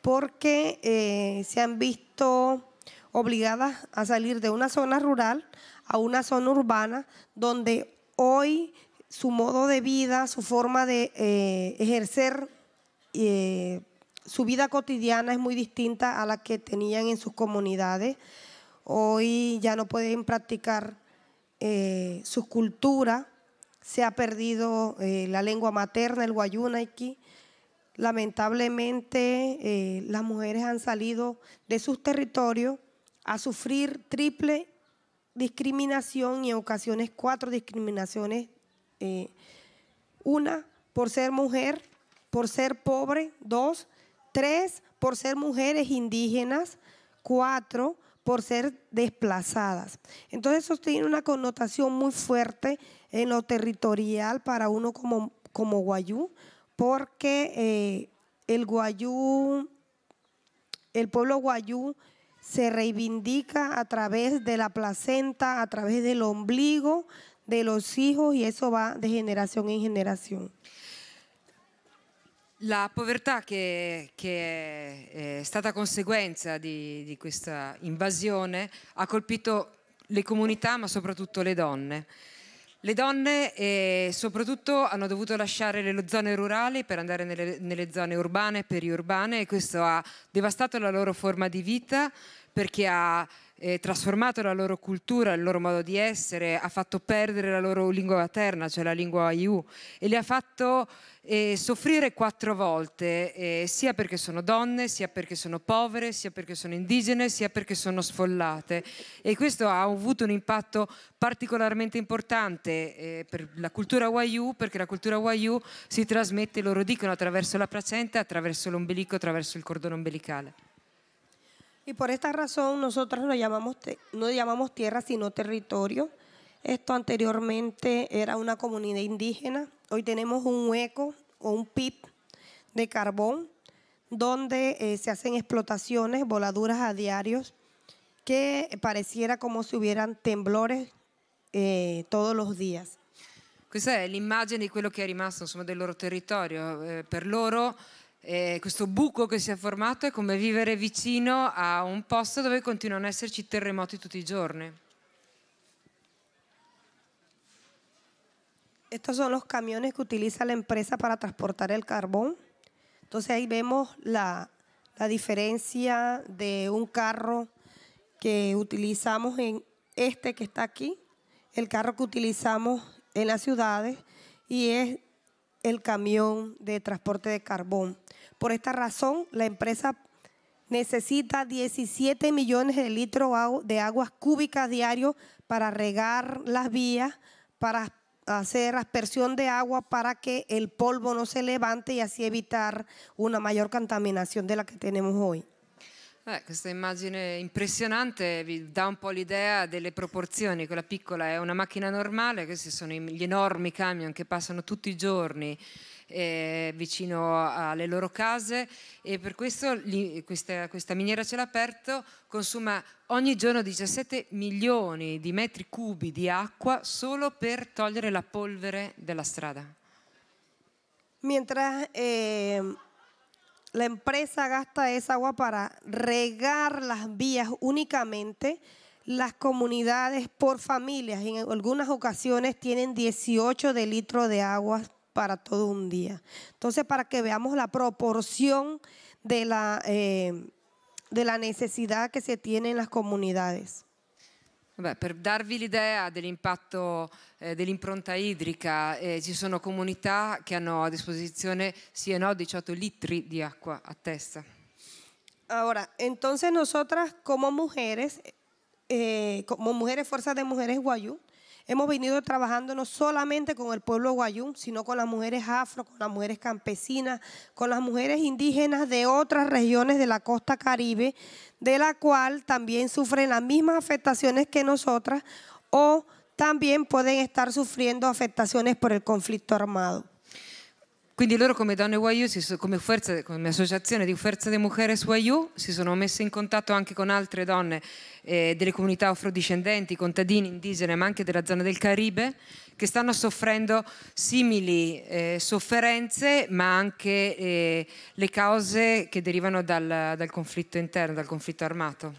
porque eh, se han visto obligadas a salir de una zona rural a una zona urbana donde hoy su modo de vida, su forma de eh, ejercer su vida cotidiana es muy distinta a la que tenían en sus comunidades. Hoy ya no pueden practicar eh, su cultura, se ha perdido eh, la lengua materna, el guayunaiki. Lamentablemente eh, las mujeres han salido de sus territorios a sufrir triple discriminación y en ocasiones cuatro discriminaciones. una por ser mujer, por ser pobre, dos, tres por ser mujeres indígenas, cuatro por ser desplazadas. Entonces eso tiene una connotación muy fuerte en lo territorial para uno como, guayú, porque eh, el guayú, el pueblo guayú se reivindica a través de la placenta, a través del ombligo de los hijos y eso va de generación en generación. La povertà che, che è, è, stata conseguenza di, di, questa invasione ha colpito le comunità ma soprattutto le donne. Le donne eh, soprattutto hanno dovuto lasciare le zone rurali per andare nelle, nelle zone urbane e periurbane e questo ha devastato la loro forma di vita perché ha eh, trasformato la loro cultura, il loro modo di essere, ha fatto perdere la loro lingua materna, cioè la lingua Aiu, e le ha fatto eh, soffrire quattro volte, eh, sia perché sono donne, sia perché sono povere, sia perché sono indigene, sia perché sono sfollate. E questo ha avuto un impatto particolarmente importante eh, per la cultura Waiu, perché la cultura Waiu si trasmette, loro dicono, attraverso la placenta, attraverso l'ombelico, attraverso il cordone ombelicale. Y por esta razón nosotros no llamamos, no llamamos tierra sino territorio. Esto anteriormente era una comunidad indígena. Hoy tenemos un hueco o un pit de carbón donde eh, se hacen explotaciones, voladuras a diarios, que pareciera como si hubieran temblores eh, todos los días. Questa es la imagen quello che è rimasto insomma, del loro territorio. Eh, per loro E questo buco che si è formato è come vivere vicino a un posto dove continuano ad esserci terremoti tutti i giorni. Estos son los camiones que utiliza la empresa para transportar el carbón. Entonces ahí vemos la, la diferencia de un carro que utilizamos en este que está aquí, el carro que utilizamos en las ciudades y es el camión de transporte de carbón. Por esta razón, la empresa necesita 17 millones de litros de aguas cúbicas diarios para regar las vías, para hacer aspersión de agua para que el polvo no se levante y así evitar una mayor contaminación de la que tenemos hoy. Esta ah, questa immagine impressionante vi dà un po' l'idea delle proporzioni, La piccola es una macchina normale, questi son los enormes camion que pasan tutti los giorni eh, vicino alle loro case e per questo li, questa, questa miniera a cielo aperto consuma ogni giorno 17 milioni di metri cubi di acqua solo per togliere la polvere della strada. Mientras eh, la empresa gasta esa agua para regar le vie unicamente, le comunità per famiglia in alcune occasioni hanno 18 litri di acqua para todo un día. Entonces, para que veamos la proporción de la, eh, de la necesidad que se tiene en las comunidades. Para per darvi l'idea dell'impatto impacto eh, dell'impronta idrica, impronta eh, ci sono comunidades que hanno a disposición sì 18 e litri de agua a testa. Ahora, entonces nosotras como mujeres, eh, como mujeres, fuerzas de mujeres guayú, Hemos venido trabajando no solamente con el pueblo guayú, sino con las mujeres afro, con las mujeres campesinas, con las mujeres indígenas de otras regiones de la costa caribe, de la cual también sufren las mismas afectaciones que nosotras o también pueden estar sufriendo afectaciones por el conflicto armado. Quindi loro come Donne YU, come, forza, come associazione di Fuerza de Mujeres YU, si sono messe in contatto anche con altre donne eh, delle comunità afrodiscendenti, contadini, indigene, ma anche della zona del Caribe, che stanno soffrendo simili eh, sofferenze, ma anche eh, le cause che derivano dal, dal conflitto interno, dal conflitto armato.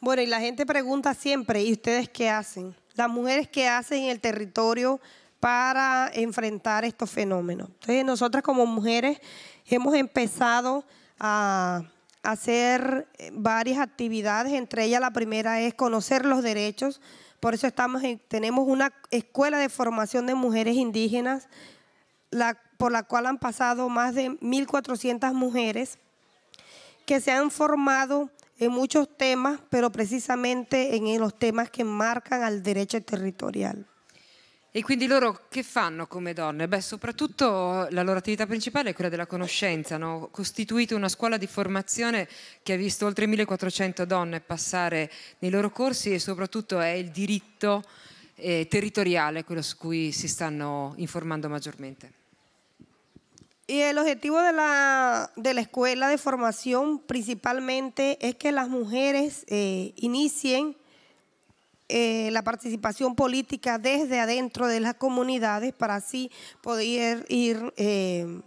Bueno, y la gente pregunta siempre, ¿y ustedes qué hacen? Las mujeres qué hacen en el territorio para enfrentar estos fenómenos. Entonces, nosotras como mujeres hemos empezado a hacer eh, varias actividades, entre ellas la primera es conocer los derechos, por eso estamos tenemos una escuela de formación de mujeres indígenas, por la cual han pasado más de 1.400 mujeres que se han formado en muchos temas, pero precisamente en los temas que marcan al derecho territorial. E quindi loro che fanno come donne? Beh, soprattutto eh, la loro attività principale è quella della conoscenza, hanno costituito una scuola di formazione che ha visto oltre 1400 donne passare nei loro corsi e soprattutto è il diritto eh, territoriale quello su cui si stanno informando maggiormente. Y el objetivo de la, de la escuela de formación principalmente es que las mujeres eh, inicien Eh, la participación política desde adentro de las comunidades para así poder ir eh,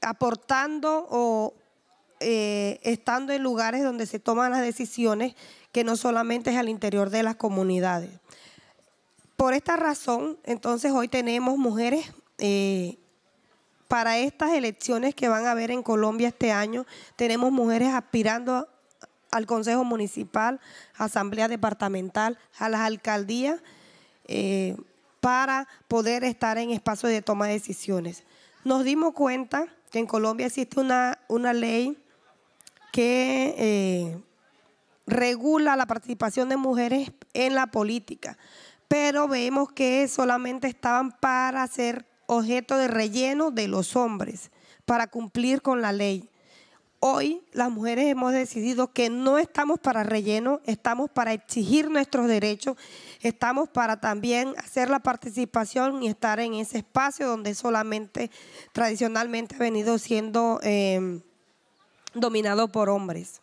aportando o eh, estando en lugares donde se toman las decisiones que no solamente es al interior de las comunidades. Por esta razón, entonces hoy tenemos mujeres para estas elecciones que van a haber en Colombia este año, tenemos mujeres aspirando al Consejo Municipal, Asamblea Departamental, a las alcaldías, eh, para poder estar en espacios de toma de decisiones. Nos dimos cuenta que en Colombia existe una, una ley que eh, regula la participación de mujeres en la política, pero vemos que solamente estaban para ser objeto de relleno de los hombres, para cumplir con la ley. Hoy las mujeres hemos decidido que no estamos para relleno, estamos para exigir nuestros derechos, estamos para también hacer la participación y estar en ese espacio donde solamente tradicionalmente ha venido siendo eh, dominado por hombres.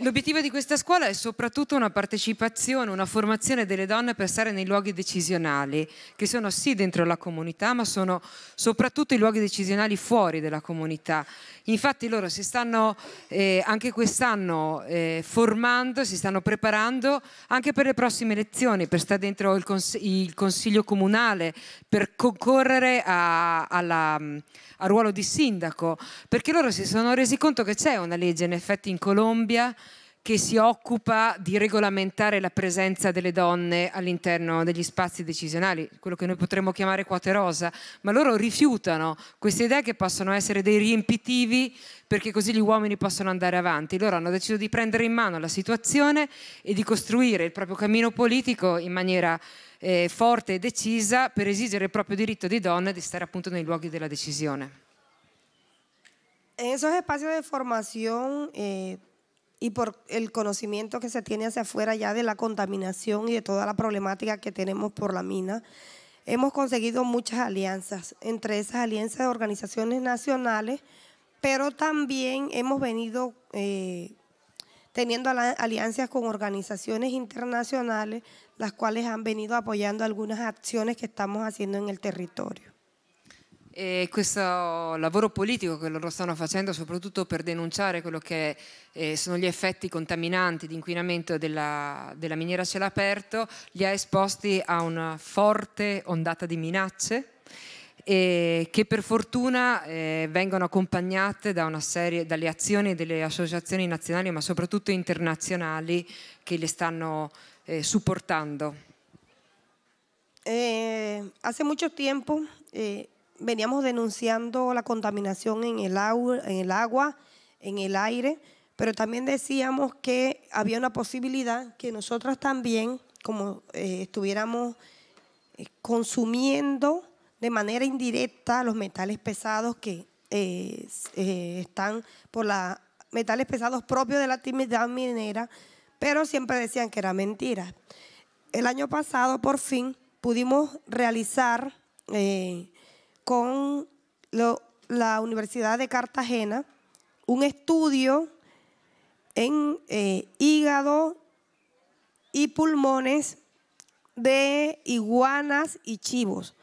l'obiettivo di questa scuola è soprattutto una partecipazione, una formazione delle donne per stare nei luoghi decisionali, che sono sì dentro la comunità, ma sono soprattutto i luoghi decisionali fuori della comunità. Infatti loro si stanno eh, anche quest'anno eh, formando, si stanno preparando anche per le prossime elezioni, per stare dentro il, cons il consiglio comunale, per concorrere a, alla, a ruolo di sindaco, perché loro si sono resi conto che c'è una legge in effetti in Colombia Bibbia che si occupa di regolamentare la presenza delle donne all'interno degli spazi decisionali, quello che noi potremmo chiamare quote rosa, ma loro rifiutano queste idee che possono essere dei riempitivi perché così gli uomini possono andare avanti. Loro hanno deciso di prendere in mano la situazione e di costruire il proprio cammino politico in maniera eh, forte e decisa per esigere il proprio diritto di donne di stare appunto nei luoghi della decisione. En esos espacios de formación, eh... y por el conocimiento que se tiene hacia afuera ya de la contaminación y de toda la problemática que tenemos por la mina, hemos conseguido muchas alianzas, entre esas alianzas de organizaciones nacionales, pero también hemos venido eh, teniendo alianzas con organizaciones internacionales, las cuales han venido apoyando algunas acciones que estamos haciendo en el territorio. e questo lavoro politico che loro stanno facendo soprattutto per denunciare quello che eh, sono gli effetti contaminanti di inquinamento della, della miniera a cielo aperto li ha esposti a una forte ondata di minacce eh, che per fortuna eh, vengono accompagnate da una serie, dalle azioni delle associazioni nazionali ma soprattutto internazionali che le stanno eh, supportando. Eh, hace mucho tiempo eh, veníamos denunciando la contaminación en el, agua, en el aire, pero también decíamos que había una posibilidad que nosotros también, como eh, estuviéramos eh, consumiendo de manera indirecta los metales pesados que eh, están por los metales pesados propios de la actividad minera, pero siempre decían que era mentira. El año pasado, por fin, pudimos realizar con la Universidad de Cartagena un estudio en eh, hígado y pulmones de iguanas y chivos.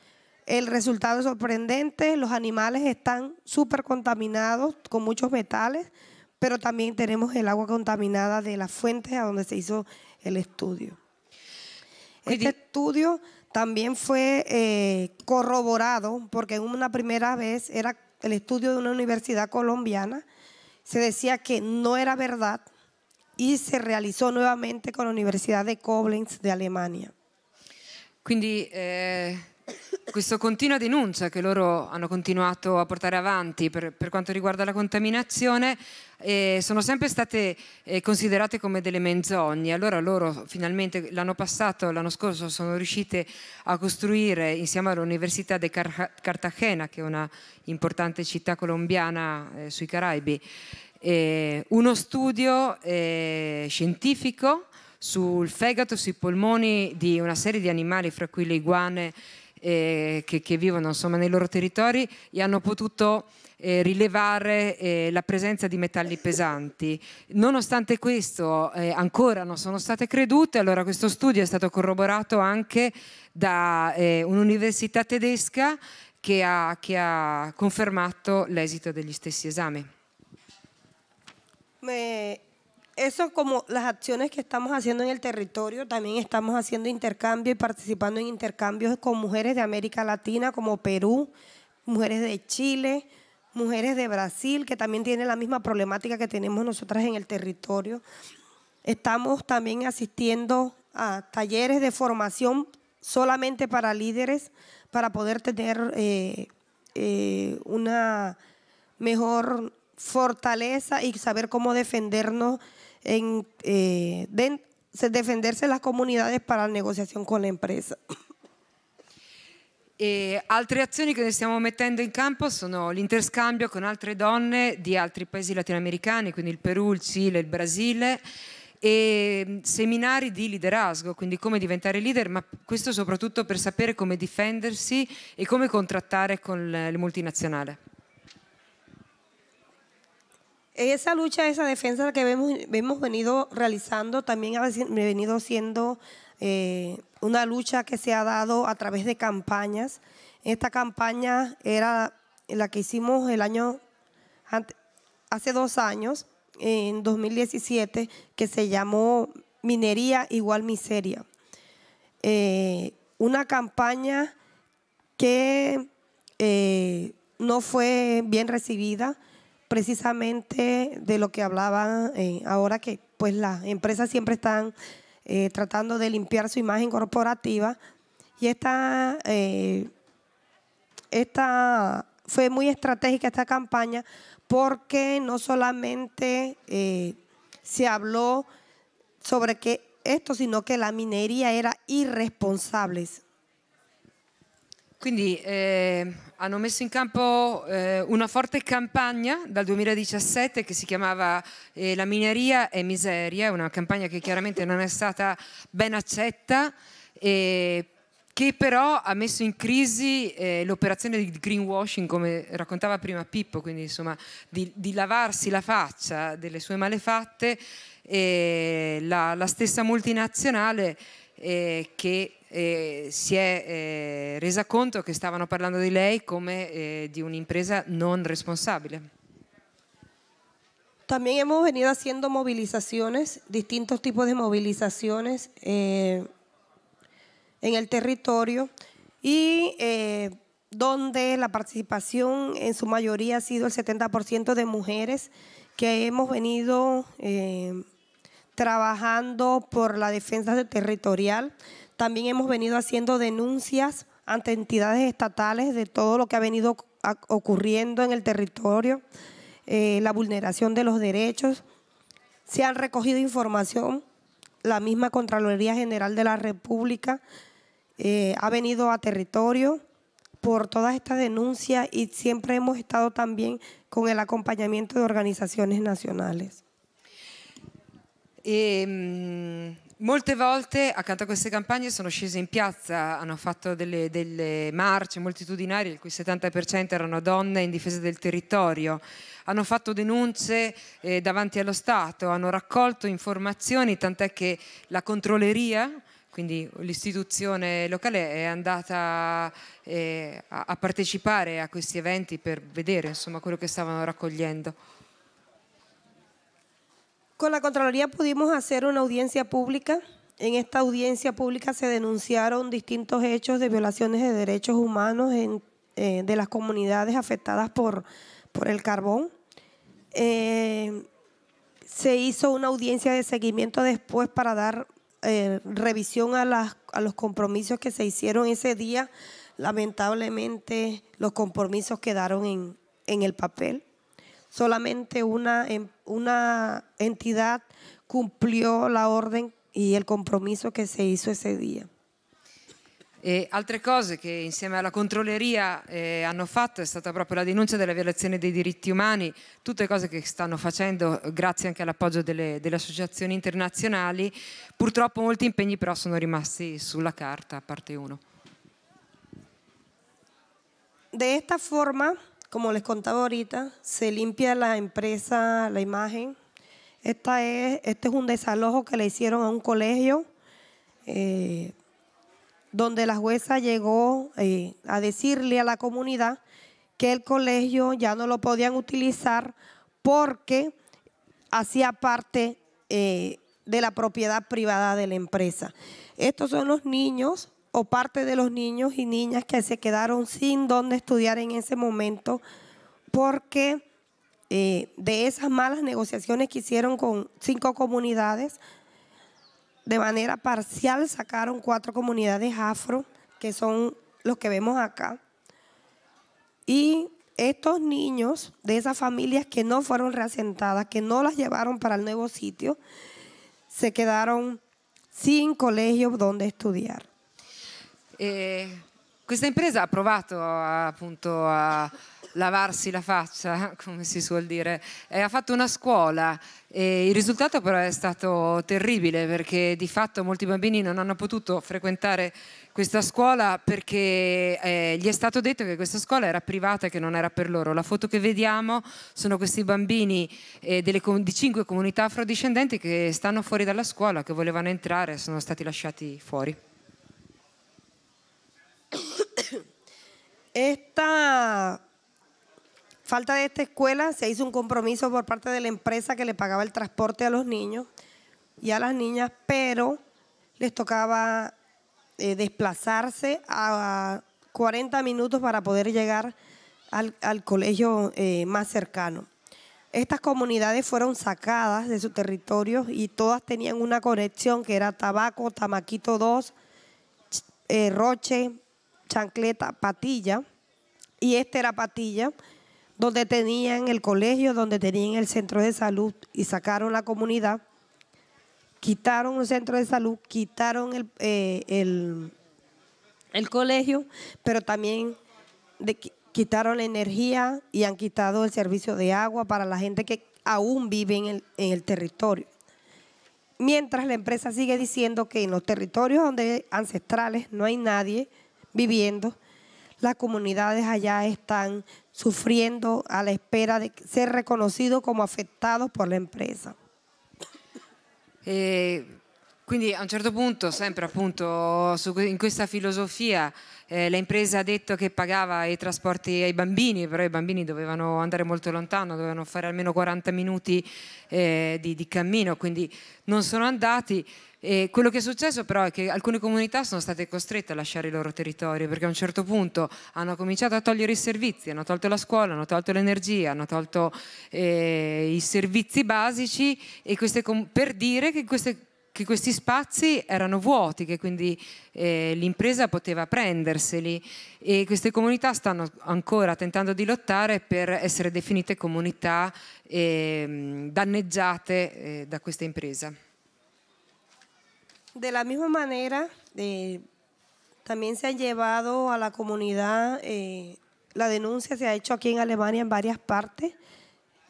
El resultado es sorprendente, los animales están súper contaminados con muchos metales, pero también tenemos el agua contaminada de las fuentes a donde se hizo el estudio. Este estudio también fue eh, corroborado porque en una primera vez era el estudio de una universidad colombiana, se decía que no era verdad y se realizó nuevamente con la Universidad de Koblenz de Alemania. Quindi eh, continua denuncia che loro hanno continuato a portare avanti per, per quanto riguarda la contaminazione eh, sono sempre state eh, considerate come delle menzogne. Allora loro finalmente l'anno passato, l'anno scorso, sono riuscite a costruire insieme all'Università di Car Cartagena, che è una importante città colombiana eh, sui Caraibi, eh, uno studio eh, scientifico sul fegato, sui polmoni di una serie di animali, fra cui le iguane, eh, che, che, vivono insomma, nei loro territori e hanno potuto eh, rilevare eh, la presenza di metalli pesanti. Nonostante questo eh, ancora non sono state credute, allora questo studio è stato corroborato anche da eh, un'università tedesca che ha, che ha confermato l'esito degli stessi esami. Me... eso como las acciones que estamos haciendo en el territorio, también estamos haciendo intercambio y participando en intercambios con mujeres de América Latina como Perú, mujeres de Chile, mujeres de Brasil que también tienen la misma problemática que tenemos nosotras en el territorio. Estamos también asistiendo a talleres de formación solamente para líderes, para poder tener eh, eh, una mejor fortaleza y saber cómo defendernos en eh, defenderse las comunidades para la negociación con la empresa. E altre azioni che noi stiamo mettendo in campo sono l'interscambio con altre donne di altri paesi latinoamericani, quindi il Perù, il Cile, il Brasile, e mm, seminari di liderazgo, quindi come diventare leader, ma questo soprattutto per sapere come difendersi e come contrattare con le multinazionali. En esa lucha, esa defensa que hemos, hemos venido realizando, también ha venido siendo eh, una lucha que se ha dado a través de campañas. Esta campaña era la que hicimos el año, hace dos años, en 2017, que se llamó Minería igual miseria. Eh, una campaña que eh, no fue bien recibida, precisamente de lo que hablaban eh, ahora que pues las empresas siempre están eh, tratando de limpiar su imagen corporativa. Y esta, eh, esta fue muy estratégica esta campaña porque no solamente eh, se habló sobre que esto, sino que la minería era irresponsable. Quindi eh, hanno messo in campo eh, una forte campagna dal 2017 che si chiamava eh, La mineria è miseria, una campagna che chiaramente non è stata ben accetta che però ha messo in crisi eh, l'operazione di greenwashing, come raccontava prima Pippo, quindi insomma di, di lavarsi la faccia delle sue malefatte, la, la, stessa multinazionale Eh, que se eh, si è eh, resa conto che stavano parlando di lei come eh, di un'impresa non También hemos venido haciendo movilizaciones, distintos tipos de movilizaciones eh, en el territorio y donde la participación en su mayoría ha sido el 70% de mujeres que hemos venido trabajando por la defensa territorial. También hemos venido haciendo denuncias ante entidades estatales de todo lo que ha venido ocurriendo en el territorio, eh, la vulneración de los derechos. Se han recogido información, la misma Contraloría General de la República eh, ha venido a territorio por todas estas denuncias y siempre hemos estado también con el acompañamiento de organizaciones nacionales. E, mh, mm, molte volte accanto a queste campagne sono scese in piazza, hanno fatto delle, delle marce moltitudinarie, il cui 70% erano donne in difesa del territorio, hanno fatto denunce eh, davanti allo Stato, hanno raccolto informazioni, tant'è che la controlleria, quindi l'istituzione locale è andata eh, a, a partecipare a questi eventi per vedere insomma, quello che stavano raccogliendo. con la Contraloría pudimos hacer una audiencia pública. En esta audiencia pública se denunciaron distintos hechos de violaciones de derechos humanos eh, de las comunidades afectadas por, por el carbón. Eh, se hizo una audiencia de seguimiento después para dar eh, revisión a, las, a los compromisos que se hicieron ese día. Lamentablemente los compromisos quedaron en el papel. solamente una, una entidad cumplió la orden y el compromiso che se hizo ese día. E altre cose che insieme alla controlleria eh, hanno fatto è stata proprio la denuncia della violazione dei diritti umani, tutte cose che stanno facendo eh, grazie anche all'appoggio delle, delle associazioni internazionali. Purtroppo molti impegni però sono rimasti sulla carta, a parte uno. De esta forma Como les contaba ahorita, se limpia la empresa, la imagen. Esta es, este es un desalojo que le hicieron a un colegio eh, donde la jueza llegó eh, a decirle a la comunidad que el colegio ya no lo podían utilizar porque hacía parte eh, de la propiedad privada de la empresa. Estos son los niños o parte de los niños y niñas que se quedaron sin dónde estudiar en ese momento porque eh, de esas malas negociaciones que hicieron con cinco comunidades, de manera parcial sacaron cuatro comunidades afro, que son los que vemos acá. Y estos niños de esas familias que no fueron reasentadas, que no las llevaron para el nuevo sitio, se quedaron sin colegio donde estudiar. E questa impresa ha provato appunto a lavarsi la faccia, <laughs> come si suol dire, e ha fatto una scuola e il risultato però è stato terribile perché di fatto molti bambini non hanno potuto frequentare questa scuola perché eh, gli è stato detto che questa scuola era privata e che non era per loro. La foto che vediamo sono questi bambini eh, delle, di cinque comunità afrodiscendenti che stanno fuori dalla scuola, che volevano entrare e sono stati lasciati fuori. Esta falta de esta escuela se hizo un compromiso por parte de la empresa que le pagaba el transporte a los niños y a las niñas, pero les tocaba eh, desplazarse a 40 minutos para poder llegar al, colegio eh, más cercano. Estas comunidades fueron sacadas de su territorio y todas tenían una conexión que era Tabaco, Tamaquito 2, eh, Roche, chancleta, patilla, y este era patilla, donde tenían el colegio, donde tenían el centro de salud y sacaron la comunidad, quitaron un centro de salud, quitaron el, eh, el, colegio, pero también quitaron la energía y han quitado el servicio de agua para la gente que aún vive en el, territorio. Mientras la empresa sigue diciendo que en los territorios donde ancestrales no hay nadie, viviendo. Las comunidades allá están sufriendo a la espera de ser reconocidos como afectados por la empresa. Eh, quindi a un certo punto, sempre appunto su, in questa filosofia, eh, l'impresa ha detto che pagava i trasporti ai bambini, però i bambini dovevano andare molto lontano, dovevano fare almeno 40 minuti eh, di, di cammino, quindi non sono andati. E quello che è successo però è che alcune comunità sono state costrette a lasciare i loro territori perché a un certo punto hanno cominciato a togliere i servizi, hanno tolto la scuola, hanno tolto l'energia, hanno tolto eh, i servizi basici per dire che, queste, che, questi spazi erano vuoti, che quindi eh, l'impresa poteva prenderseli e queste comunità stanno ancora tentando di lottare per essere definite comunità ehm, eh, danneggiate da questa impresa. De la misma manera, eh, también se ha llevado a la comunidad, eh, la denuncia se ha hecho aquí en Alemania en varias partes,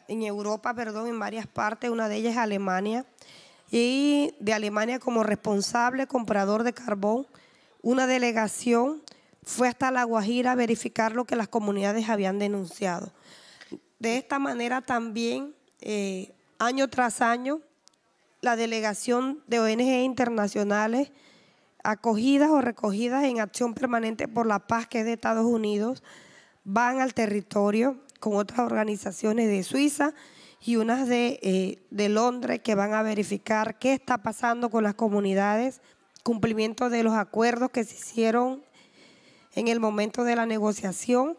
en Europa, perdón, en varias partes, una de ellas es Alemania, y de Alemania como responsable comprador de carbón, una delegación fue hasta La Guajira a verificar lo que las comunidades habían denunciado. De esta manera también, eh, año tras año, la delegación de ONG internacionales acogidas o recogidas en acción permanente por la paz que es de Estados Unidos, van al territorio con otras organizaciones de Suiza y unas eh, de, Londres que van a verificar qué está pasando con las comunidades, cumplimiento de los acuerdos que se hicieron en el momento de la negociación,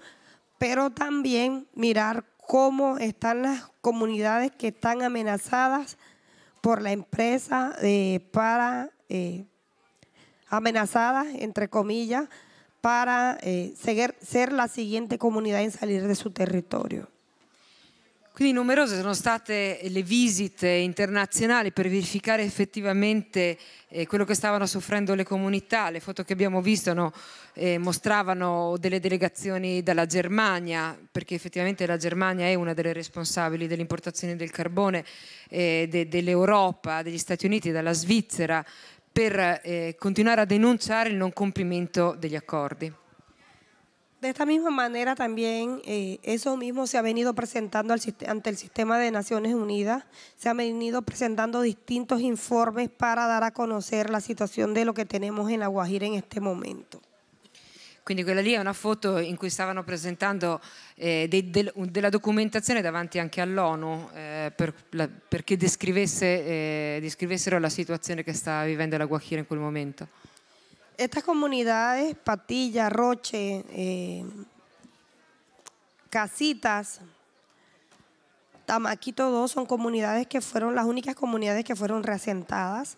pero también mirar cómo están las comunidades que están amenazadas por la empresa eh, para eh, amenazada, entre comillas, para eh, ser la siguiente comunidad en salir de su territorio. Quindi numerose sono state le visite internazionali per verificare effettivamente eh, quello che stavano soffrendo le comunità. Le foto che abbiamo visto no, eh, mostravano delle delegazioni dalla Germania, perché effettivamente la Germania è una delle responsabili dell'importazione del carbone eh, de dell'Europa, degli Stati Uniti, dalla Svizzera, per eh, continuare a denunciare il non compimento degli accordi. de esta misma manera también eh, eso mismo se ha venido presentando ante el sistema de Naciones Unidas, se han venido presentando distintos informes para dar a conocer la situación de lo que tenemos en La Guajira en este momento. Quindi quella lì una foto in que estaban presentando eh, dei, della documentazione davanti anche all'ONU eh, per, perché descrivesse, eh, descrivessero la situazione che sta vivendo la Guajira en quel momento estas comunidades, Patilla, Roche, eh, Casitas, Tamaquito 2 son comunidades que fueron las únicas comunidades que fueron reasentadas,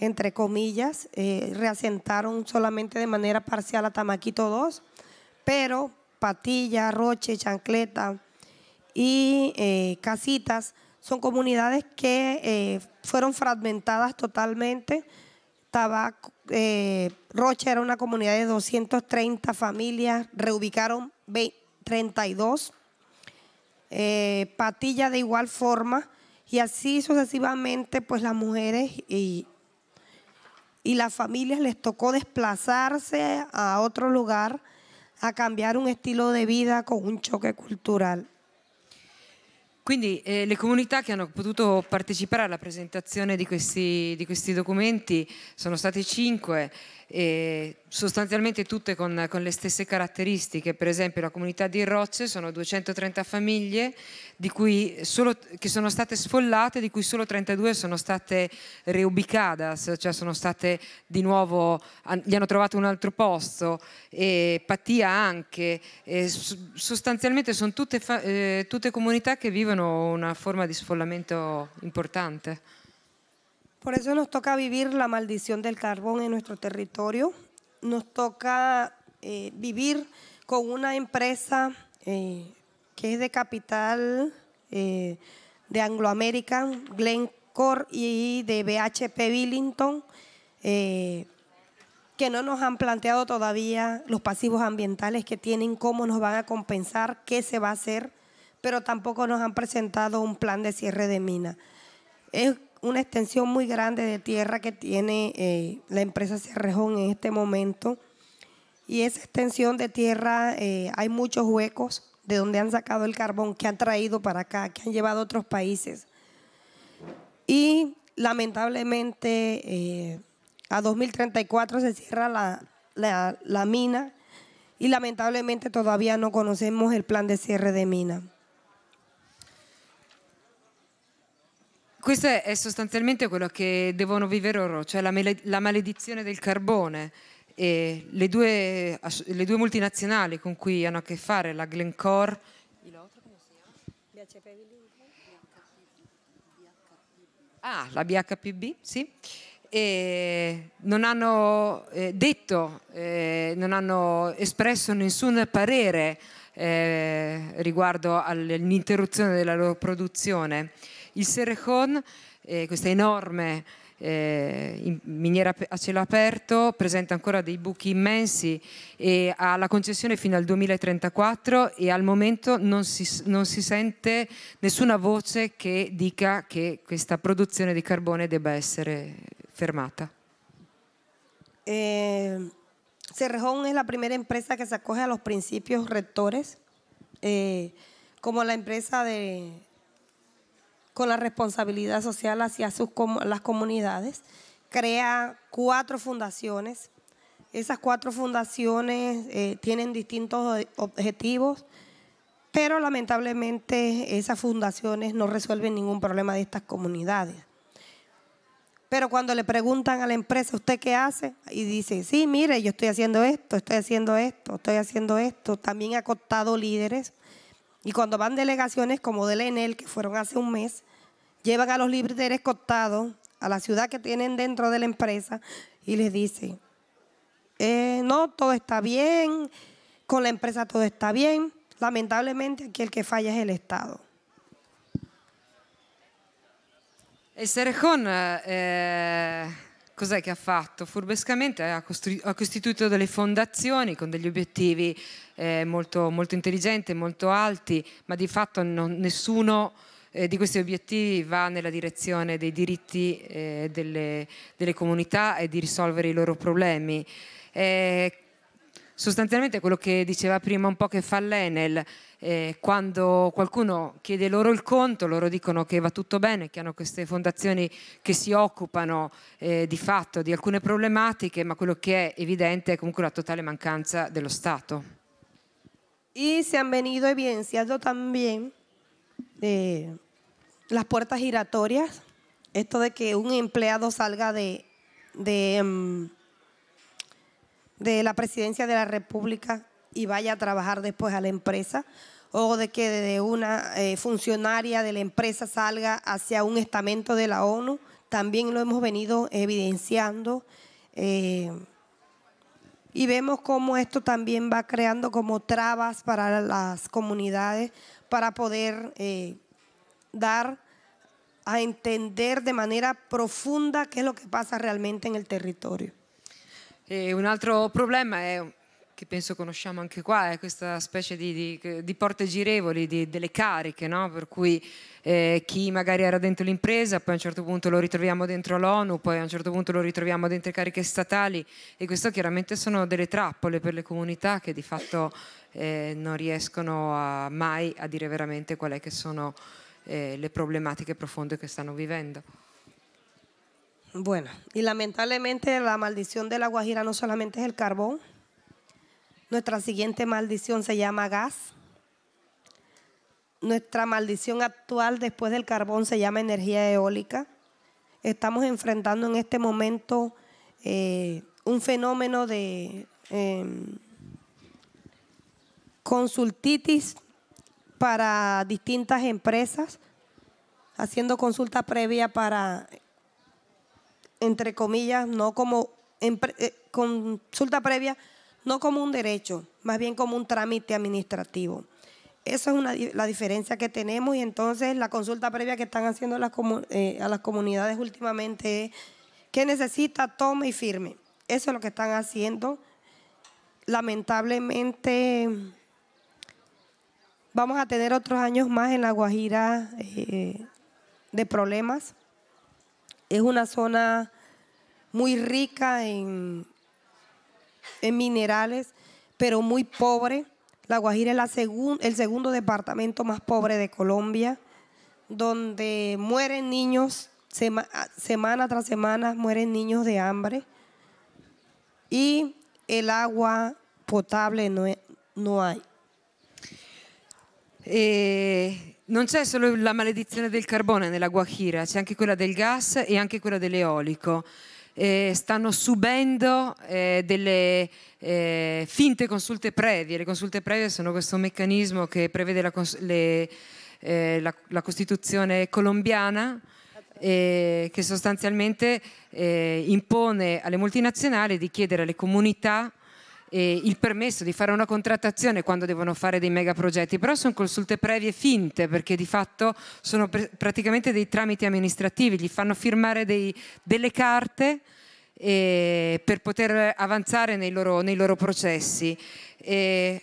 entre comillas, eh, reasentaron solamente de manera parcial a Tamaquito 2, pero Patilla, Roche, Chancleta y eh, Casitas son comunidades que fueron fragmentadas totalmente estaba eh, Rocha era una comunidad de 230 familias, reubicaron 32, eh, Patilla de igual forma, y así sucesivamente, pues las mujeres y, y las familias les tocó desplazarse a otro lugar a cambiar un estilo de vida con un choque cultural. Quindi eh, le comunità che hanno potuto partecipare alla presentazione di questi, di questi documenti sono state cinque sostanzialmente tutte con, con, le stesse caratteristiche, per esempio la comunità di Rocce sono 230 famiglie solo, che sono state sfollate, di cui solo 32 sono state reubicadas, cioè sono state di nuovo, gli hanno trovato un altro posto, e Patia anche, e sostanzialmente sono tutte, eh, tutte comunità che vivono una forma di sfollamento importante. Por eso nos toca vivir la maldición del carbón en nuestro territorio. Nos toca eh, vivir con una empresa eh, que es de capital eh, de Anglo Glencore y de BHP Billington, que no nos han planteado todavía los pasivos ambientales que tienen, cómo nos van a compensar, qué se va a hacer, pero tampoco nos han presentado un plan de cierre de mina. Es una extensión muy grande de tierra que tiene eh, la empresa Cerrejón en este momento. Y esa extensión de tierra eh, hay muchos huecos de donde han sacado el carbón que han traído para acá, que han llevado a otros países. Y lamentablemente eh, a 2034 se cierra la mina y lamentablemente todavía no conocemos el plan de cierre de mina. questo è sostanzialmente quello che devono vivere loro, cioè la, la maledizione del carbone. E le, due, le due multinazionali con cui hanno a che fare, la Glencore, Ah, la BHPB, sì. E non hanno eh, detto, eh, non hanno espresso nessun parere eh, riguardo all'interruzione della loro produzione. Il Serrejon, eh, questa enorme eh, miniera a cielo aperto, presenta ancora dei buchi immensi e ha la concessione fino al 2034 e al momento non si, non si sente nessuna voce che dica che questa produzione di carbone debba essere fermata. Eh, Cerrejón es la prima impresa che si acoge a los principios rectores, eh, como la empresa de, con la responsabilidad social hacia sus las comunidades. Crea cuatro fundaciones. Esas cuatro fundaciones eh, tienen distintos objetivos, pero lamentablemente esas fundaciones no resuelven ningún problema de estas comunidades. Pero cuando le preguntan a la empresa, ¿usted qué hace? Y dice, sí, mire, yo estoy haciendo esto, estoy haciendo esto, estoy haciendo esto. También ha costado líderes. Y cuando van delegaciones como del ENEL, que fueron hace un mes, llevan a los líderes cortados a la ciudad que tienen dentro de la empresa y les dice, eh, no, todo está bien, con la empresa todo está bien. Lamentablemente aquí el que falla es el Estado. E Serejon, eh, eh, cos'è che ha fatto? Furbescamente ha, ha, costituito delle fondazioni con degli obiettivi inteligentes, eh, molto, molto intelligenti, molto alti, ma di fatto nessuno Eh, di questi obiettivi va nella direzione dei diritti eh, delle, delle, comunità e di risolvere i loro problemi. Eh, sostanzialmente quello che diceva prima un po' che fa l'Enel, eh, quando qualcuno chiede loro il conto, loro dicono che va tutto bene, che hanno queste fondazioni che si occupano eh, di fatto di alcune problematiche, ma quello che è evidente è comunque la totale mancanza dello Stato. Y se han venido evidenciando también de las puertas giratorias, esto de que un empleado salga de, em, de, la presidencia de la República y vaya a trabajar después a la empresa, o de que de una eh, funcionaria de la empresa salga hacia un estamento de la ONU, también lo hemos venido evidenciando. Eh, y vemos cómo esto también va creando como trabas para las comunidades, para poder eh, dar a entender de manera profunda qué es lo que pasa realmente en el territorio. E eh, un altro problema è, che penso conosciamo anche qua, è questa specie di, di, di porte girevoli, di, delle cariche, no? per cui eh, chi magari era dentro l'impresa, poi a un certo punto lo ritroviamo dentro l'ONU, poi a un certo punto lo ritroviamo dentro le cariche statali e questo chiaramente sono delle trappole per le comunità che di fatto no eh, non riescono a, mai a dire veramente quali sono eh, le problematiche profonde che stanno Bueno, y lamentablemente la maldición de la Guajira no solamente es el carbón, nuestra siguiente maldición se llama gas, nuestra maldición actual después del carbón se llama energía eólica. Estamos enfrentando en este momento eh, un fenómeno de... Em, consultitis para distintas empresas, haciendo consulta previa para, entre comillas, no como eh, consulta previa, no como un derecho, más bien como un trámite administrativo. Esa es una, la diferencia que tenemos y entonces la consulta previa que están haciendo eh, a las comunidades últimamente es que necesita, tome y firme. Eso es lo que están haciendo. Lamentablemente Vamos a tener otros años más en La Guajira eh, de problemas. Es una zona muy rica en, en minerales, pero muy pobre. La Guajira es el segundo departamento más pobre de Colombia, donde mueren niños, semana tras semana mueren niños de hambre. Y el agua potable no, no hay. E non c'è solo la maledizione del carbone nella Guajira, c'è anche quella del gas e anche quella dell'eolico. Eh, stanno subendo eh, delle eh, finte consulte previe. Le consulte previe sono questo meccanismo che prevede la, le, eh, la, la Costituzione colombiana. Eh, che sostanzialmente eh, impone alle multinazionali di chiedere alle comunità eh, il permesso di fare una contrattazione quando devono fare dei megaprogetti, però sono consulte previe finte perché di fatto sono pr praticamente dei tramiti amministrativi, gli fanno firmare dei, delle carte eh, per poter avanzare nei loro, nei loro processi. Eh,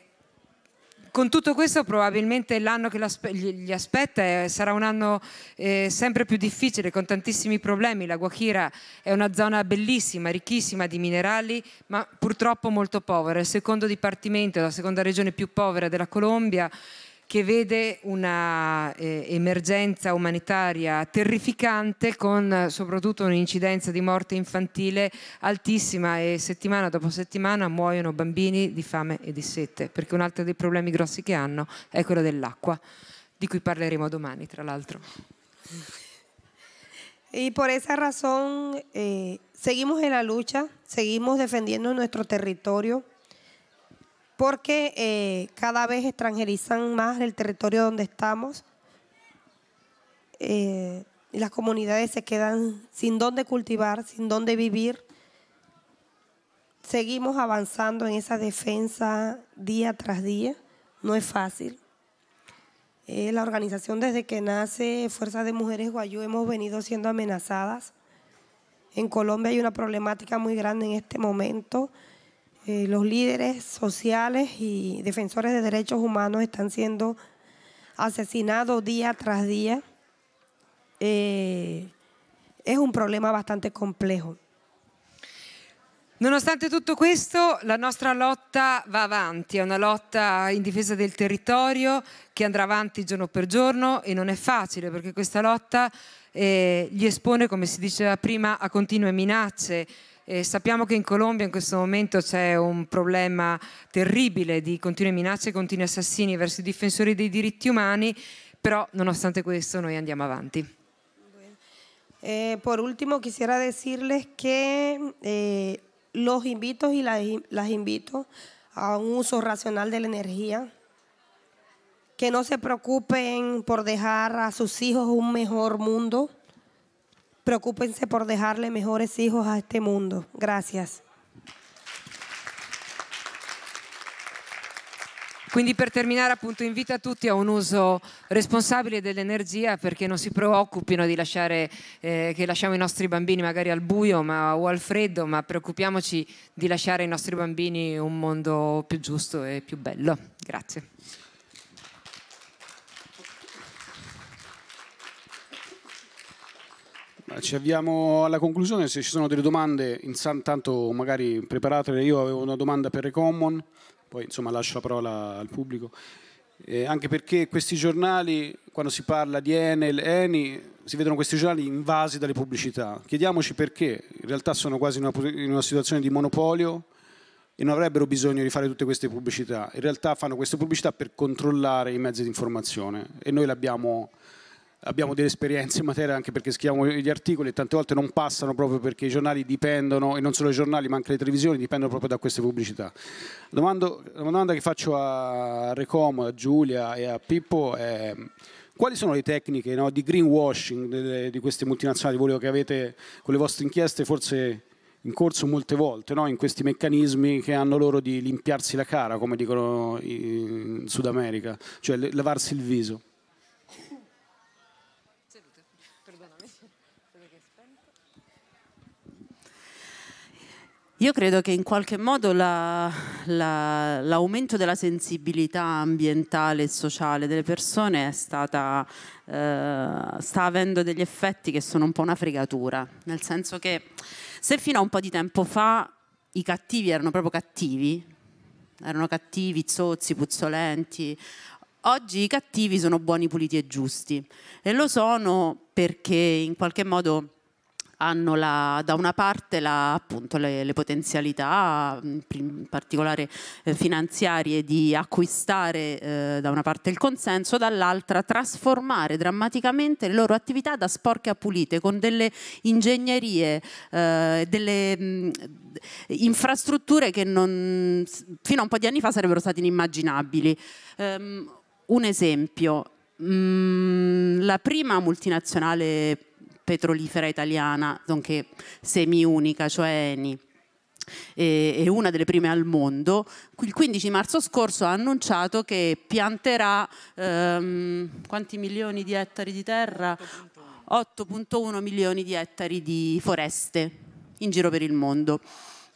con tutto questo probabilmente l'anno che gli aspetta eh, sarà un anno eh, sempre più difficile, con tantissimi problemi. La Guachira è una zona bellissima, ricchissima di minerali, ma purtroppo molto povera. È il secondo dipartimento, la seconda regione più povera della Colombia che vede una eh, emergenza umanitaria terrificante con eh, soprattutto un'incidenza di morte infantile altissima e settimana dopo settimana muoiono bambini di fame e di sette, perché un altro dei problemi grossi che hanno è quello dell'acqua, di cui parleremo domani tra l'altro. Y por esa razón eh, seguimos en la lucha, seguimos defendiendo nuestro territorio. porque eh, cada vez extranjerizan más el territorio donde estamos. Eh, y las comunidades se quedan sin dónde cultivar, sin dónde vivir. Seguimos avanzando en esa defensa día tras día. No es fácil. Eh, la organización desde que nace Fuerza de Mujeres Guayú hemos venido siendo amenazadas. En Colombia hay una problemática muy grande en este momento Eh, los líderes sociales y defensores de derechos humanos están siendo asesinados día tras día. Eh, es un problema bastante complejo. Nonostante tutto questo, la nostra lotta va avanti, è una lotta in difesa del territorio che andrà avanti giorno per giorno e non è facile perché questa lotta eh, gli espone, come si diceva prima, a continue minacce. E sappiamo che in Colombia in questo momento c'è un problema terribile di continue minacce e continui assassini verso i difensori dei diritti umani, però nonostante questo noi andiamo avanti. Eh, por último, quisiera decirles que eh, los invito y las, las invito a un uso racional de la energía, que no se preocupen por dejar a sus hijos un mejor mundo. Preocúpense por dejarle mejores hijos a este mundo. Gracias. Quindi per terminare appunto invito tutti a un uso responsabile dell'energia perché non si preoccupino di lasciare, eh, che lasciamo i nostri bambini magari al buio ma, o al freddo, ma preoccupiamoci di lasciare ai nostri bambini un mondo più giusto e più bello. Grazie. ci avviamo alla conclusione, se ci sono delle domande, intanto magari preparatele, io avevo una domanda per Recommon, poi insomma lascio la parola al pubblico, eh, anche perché questi giornali, quando si parla di Enel, Eni, si vedono questi giornali invasi dalle pubblicità, chiediamoci perché, in realtà sono quasi in una, in una situazione di monopolio, e non avrebbero bisogno di fare tutte queste pubblicità. In realtà fanno queste pubblicità per controllare i mezzi di informazione e noi l'abbiamo abbiamo delle esperienze in materia anche perché scriviamo gli articoli e tante volte non passano proprio perché i giornali dipendono, e non solo i giornali ma anche le televisioni, dipendono proprio da queste pubblicità. La domanda, la domanda che faccio a Recom, a Giulia e a Pippo è quali sono le tecniche no, di greenwashing delle, di queste multinazionali? Volevo che avete con le vostre inchieste forse in corso molte volte no? in questi meccanismi che hanno loro di limpiarsi la cara, come dicono in Sud America, cioè lavarsi il viso. Io credo che in qualche modo l'aumento la, la, della sensibilità ambientale e sociale delle persone stata, eh, sta avendo degli effetti che sono un po' una fregatura, nel senso che se fino a un po' di tempo fa i cattivi erano proprio cattivi, erano cattivi, zozzi, puzzolenti, oggi i cattivi sono buoni, puliti e giusti e lo sono perché in qualche modo hanno la, da una parte la, appunto, le, le, potenzialità, in particolare eh, finanziarie, di acquistare eh, da una parte il consenso, dall'altra trasformare drammaticamente le loro attività da sporche a pulite, con delle ingegnerie, eh, delle mh, infrastrutture che non, fino a un po' di anni fa sarebbero state inimmaginabili. Um, un esempio, mm, la prima multinazionale petrolifera italiana, nonché semi-unica, cioè ENI è una delle prime al mondo, il 15 marzo scorso ha annunciato che pianterà ehm, quanti milioni di ettari di terra? 8.1 milioni di ettari di foreste in giro per il mondo.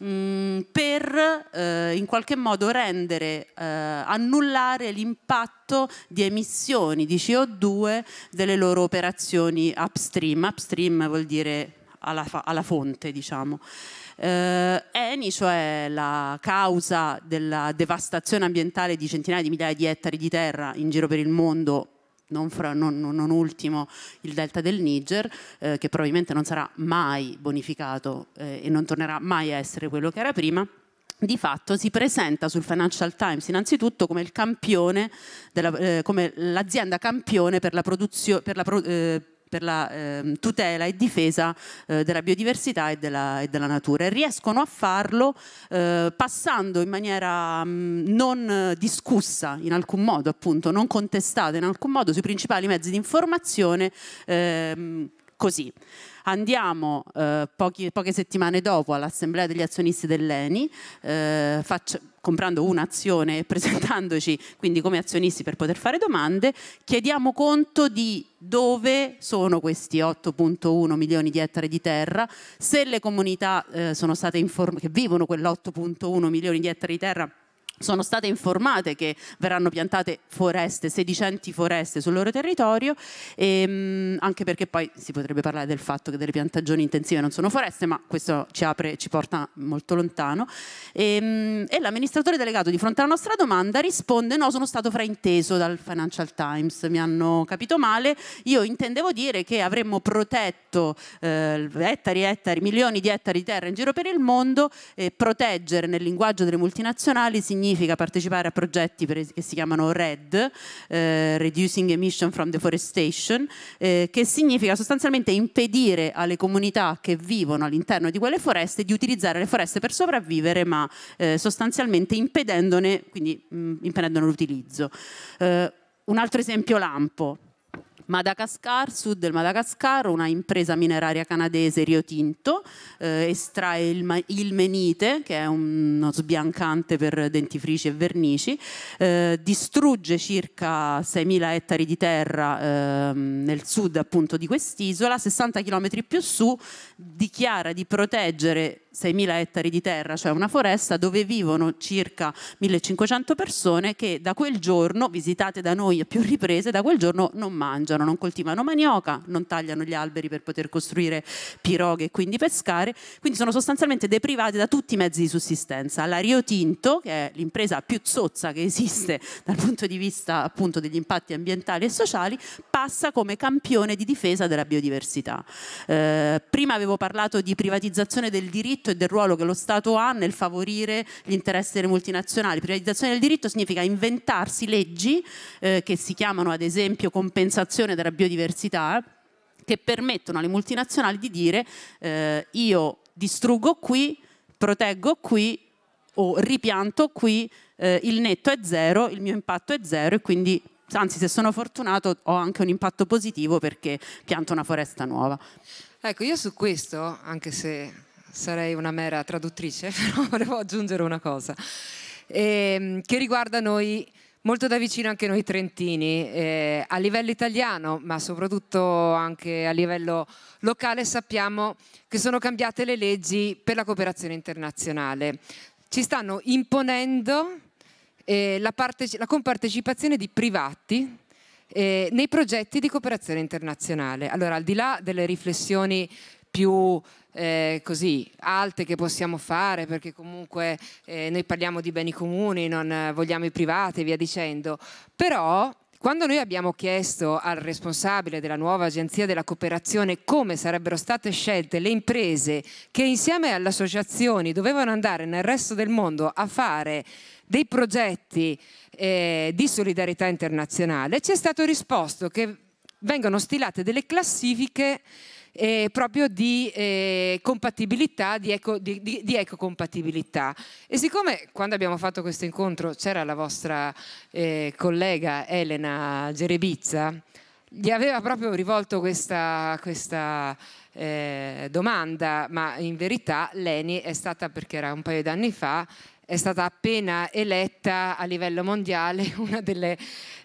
Mm, per eh, in qualche modo rendere, eh, annullare l'impatto di emissioni di CO2 delle loro operazioni upstream. Upstream vuol dire alla, alla fonte, diciamo. Eh, Eni, cioè la causa della devastazione ambientale di centinaia di migliaia di ettari di terra in giro per il mondo non, fra, non, non, ultimo il delta del Niger, eh, che probabilmente non sarà mai bonificato eh, e non tornerà mai a essere quello che era prima, di fatto si presenta sul Financial Times innanzitutto come, l'azienda campione, della, eh, come campione per la, produzio, per la pro, eh, per la eh, tutela e difesa eh, della biodiversità e della, e della, natura e riescono a farlo eh, passando in maniera mh, mm, non discussa in alcun modo, appunto, non contestata in alcun modo sui principali mezzi di informazione ehm, così. Andiamo eh, pochi, poche settimane dopo all'assemblea degli azionisti dell'ENI, eh, faccio, comprando un'azione e presentandoci quindi come azionisti per poter fare domande, chiediamo conto di dove sono questi 8.1 milioni di ettari di terra, se le comunità eh, che vivono quell'8.1 milioni di ettari di terra sono state informate che verranno piantate foreste, sedicenti foreste sul loro territorio, e, ehm, anche perché poi si potrebbe parlare del fatto che delle piantagioni intensive non sono foreste, ma questo ci apre, ci porta molto lontano. E, ehm, e l'amministratore delegato di fronte alla nostra domanda risponde no, sono stato frainteso dal Financial Times, mi hanno capito male, io intendevo dire che avremmo protetto eh, ettari, ettari, milioni di ettari di terra in giro per il mondo, e proteggere nel linguaggio delle multinazionali significa significa partecipare a progetti che si chiamano RED, eh, Reducing Emission from Deforestation, eh, che significa sostanzialmente impedire alle comunità che vivono all'interno di quelle foreste di utilizzare le foreste per sopravvivere, ma eh, sostanzialmente impedendone, quindi, mh, mm, impedendone l'utilizzo. Eh, un altro esempio lampo, Madagascar, sud del Madagascar, una impresa mineraria canadese Rio Tinto, eh, estrae il, il, menite, che è uno sbiancante per dentifrici e vernici, eh, distrugge circa 6.000 ettari di terra eh, nel sud appunto di quest'isola, 60 km più su, dichiara di proteggere 6.000 ettari di terra, cioè una foresta dove vivono circa 1.500 persone che da quel giorno, visitate da noi a più riprese, da quel giorno non mangiano coltivano, non coltivano manioca, non tagliano gli alberi per poter costruire piroghe e quindi pescare, quindi sono sostanzialmente deprivati da tutti i mezzi di sussistenza. La Rio Tinto, che è l'impresa più zozza che esiste <laughs> dal punto di vista appunto degli impatti ambientali e sociali, passa come campione di difesa della biodiversità. Eh, prima avevo parlato di privatizzazione del diritto e del ruolo che lo Stato ha nel favorire gli interessi delle multinazionali. Privatizzazione del diritto significa inventarsi leggi eh, che si chiamano ad esempio compensazione conservazione della biodiversità che permettono alle multinazionali di dire eh, io distruggo qui, proteggo qui o ripianto qui, eh, il netto è zero, il mio impatto è zero e quindi anzi se sono fortunato ho anche un impatto positivo perché pianto una foresta nuova. Ecco, io su questo, anche se sarei una mera traduttrice, <laughs> però volevo aggiungere una cosa, ehm, che riguarda noi molto da vicino anche noi trentini, eh, a livello italiano, ma soprattutto anche a livello locale, sappiamo che sono cambiate le leggi per la cooperazione internazionale. Ci stanno imponendo eh, la, la, compartecipazione di privati eh, nei progetti di cooperazione internazionale. Allora, al di là delle riflessioni più eh, così alte che possiamo fare perché comunque eh, noi parliamo di beni comuni, non vogliamo i privati e via dicendo, però quando noi abbiamo chiesto al responsabile della nuova agenzia della cooperazione come sarebbero state scelte le imprese che insieme alle associazioni dovevano andare nel resto del mondo a fare dei progetti eh, di solidarietà internazionale, ci è stato risposto che vengono stilate delle classifiche eh, proprio di eh, compatibilità, di, eco, di, di, di, ecocompatibilità. E siccome quando abbiamo fatto questo incontro c'era la vostra eh, collega Elena Gerebizza, gli aveva proprio rivolto questa, questa eh, domanda, ma in verità Leni è stata, perché era un paio di anni fa, è stata appena eletta a livello mondiale <laughs> una delle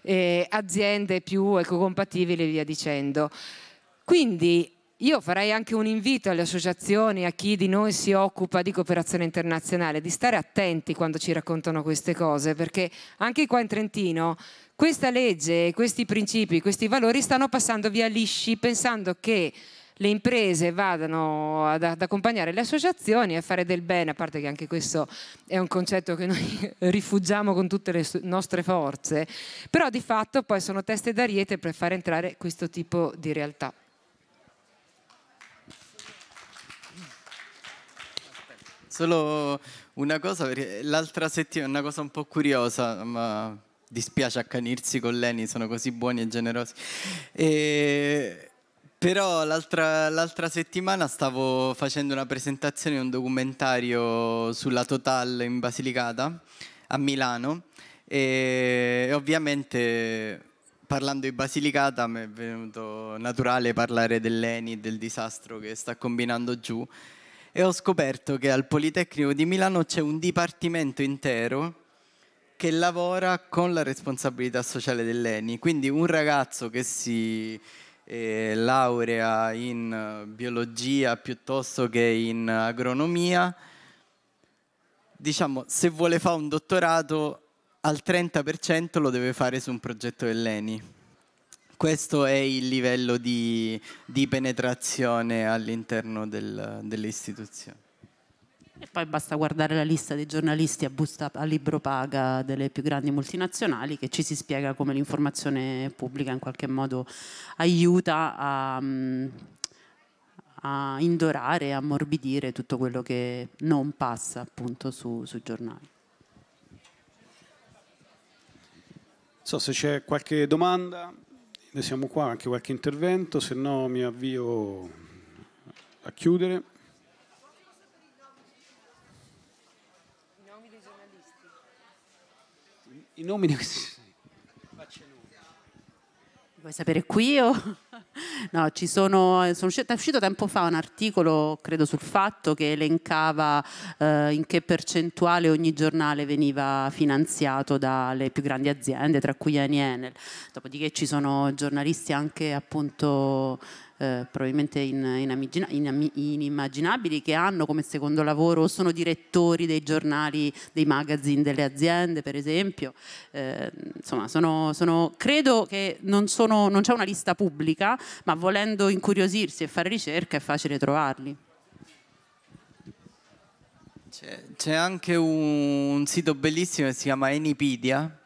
eh, aziende più ecocompatibili e via dicendo. Quindi io farei anche un invito alle associazioni, a chi di noi si occupa di cooperazione internazionale, di stare attenti quando ci raccontano queste cose, perché anche qua in Trentino questa legge, questi principi, questi valori stanno passando via lisci pensando che le imprese vadano ad, ad, accompagnare le associazioni a fare del bene, a parte che anche questo è un concetto che noi <laughs> rifugiamo con tutte le nostre forze, però di fatto poi sono teste d'ariete per far entrare questo tipo di realtà. Solo una cosa, perché l'altra settimana, una cosa un po' curiosa, ma dispiace accanirsi con Leni, sono così buoni e generosi. E... Però l'altra, settimana stavo facendo una presentazione, un documentario sulla Total in Basilicata, a Milano, e ovviamente parlando di Basilicata mi è venuto naturale parlare dell'ENI, del disastro che sta combinando giù e ho scoperto che al Politecnico di Milano c'è un dipartimento intero che lavora con la responsabilità sociale dell'ENI, quindi un ragazzo che si eh, laurea in eh, biologia piuttosto che in agronomia, diciamo, se vuole fare un dottorato al 30% lo deve fare su un progetto dell'ENI. Questo è il livello di, di penetrazione all'interno del, delle istituzioni. E poi basta guardare la lista dei giornalisti a, busta, a libro paga delle più grandi multinazionali che ci si spiega come l'informazione pubblica in qualche modo aiuta a, mm, a indorare, a morbidire tutto quello che non passa appunto su, sui giornali. Non so se c'è qualche domanda. Noi siamo qua, anche qualche intervento, se no mi avvio a chiudere. I nomi dei giornalisti. I nomi di questi... Vuoi sapere qui o... No, ci sono, sono uscito, è uscito tempo fa un articolo, credo sul fatto, che elencava eh, in che percentuale ogni giornale veniva finanziato dalle più grandi aziende, tra cui Eni Enel. Dopodiché ci sono giornalisti anche appunto eh, probabilmente in, in, in, inimmaginabili, che hanno come secondo lavoro, o sono direttori dei giornali, dei magazine delle aziende per esempio, eh, insomma sono, sono, credo che non, sono, non c'è una lista pubblica, ma volendo incuriosirsi e fare ricerca è facile trovarli. C'è anche un sito bellissimo che si chiama Enipedia,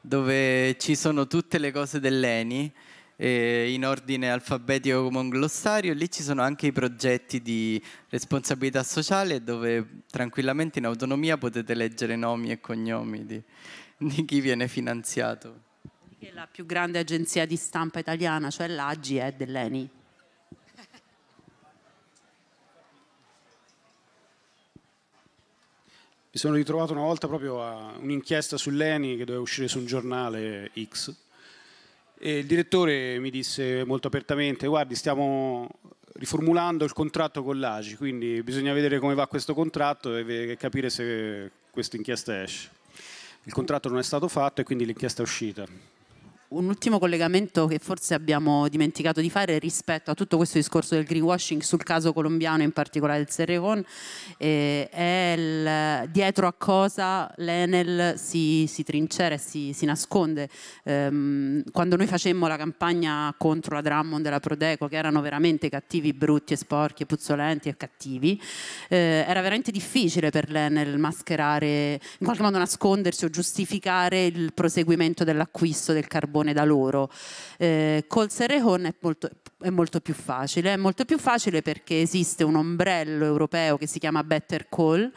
dove ci sono tutte le cose dell'Eni eh, in ordine alfabetico come un glossario, lì ci sono anche i progetti di responsabilità sociale dove tranquillamente in autonomia potete leggere nomi e cognomi di, di chi viene finanziato. Che è la più grande agenzia di stampa italiana, cioè l'AGI è dell'ENI. Mi sono ritrovato una volta proprio a un'inchiesta sull'ENI che doveva uscire su un giornale X e il direttore mi disse molto apertamente, guardi stiamo riformulando il contratto con l'AGI, quindi bisogna vedere come va questo contratto e capire se questa inchiesta esce. Il contratto non è stato fatto e quindi l'inchiesta è uscita un ultimo collegamento che forse abbiamo dimenticato di fare rispetto a tutto questo discorso del greenwashing sul caso colombiano, in particolare il Serrecon, eh, è il, dietro a cosa l'Enel si, si trincera e si, si nasconde. Ehm, quando noi facemmo la campagna contro la Drummond e la Prodeco, che erano veramente cattivi, brutti e sporchi e puzzolenti e cattivi, eh, era veramente difficile per l'Enel mascherare, in qualche modo nascondersi o giustificare il proseguimento dell'acquisto del carbone propone da loro. Eh, col Serrejon è molto, è molto più facile, è molto più facile perché esiste un ombrello europeo che si chiama Better Call,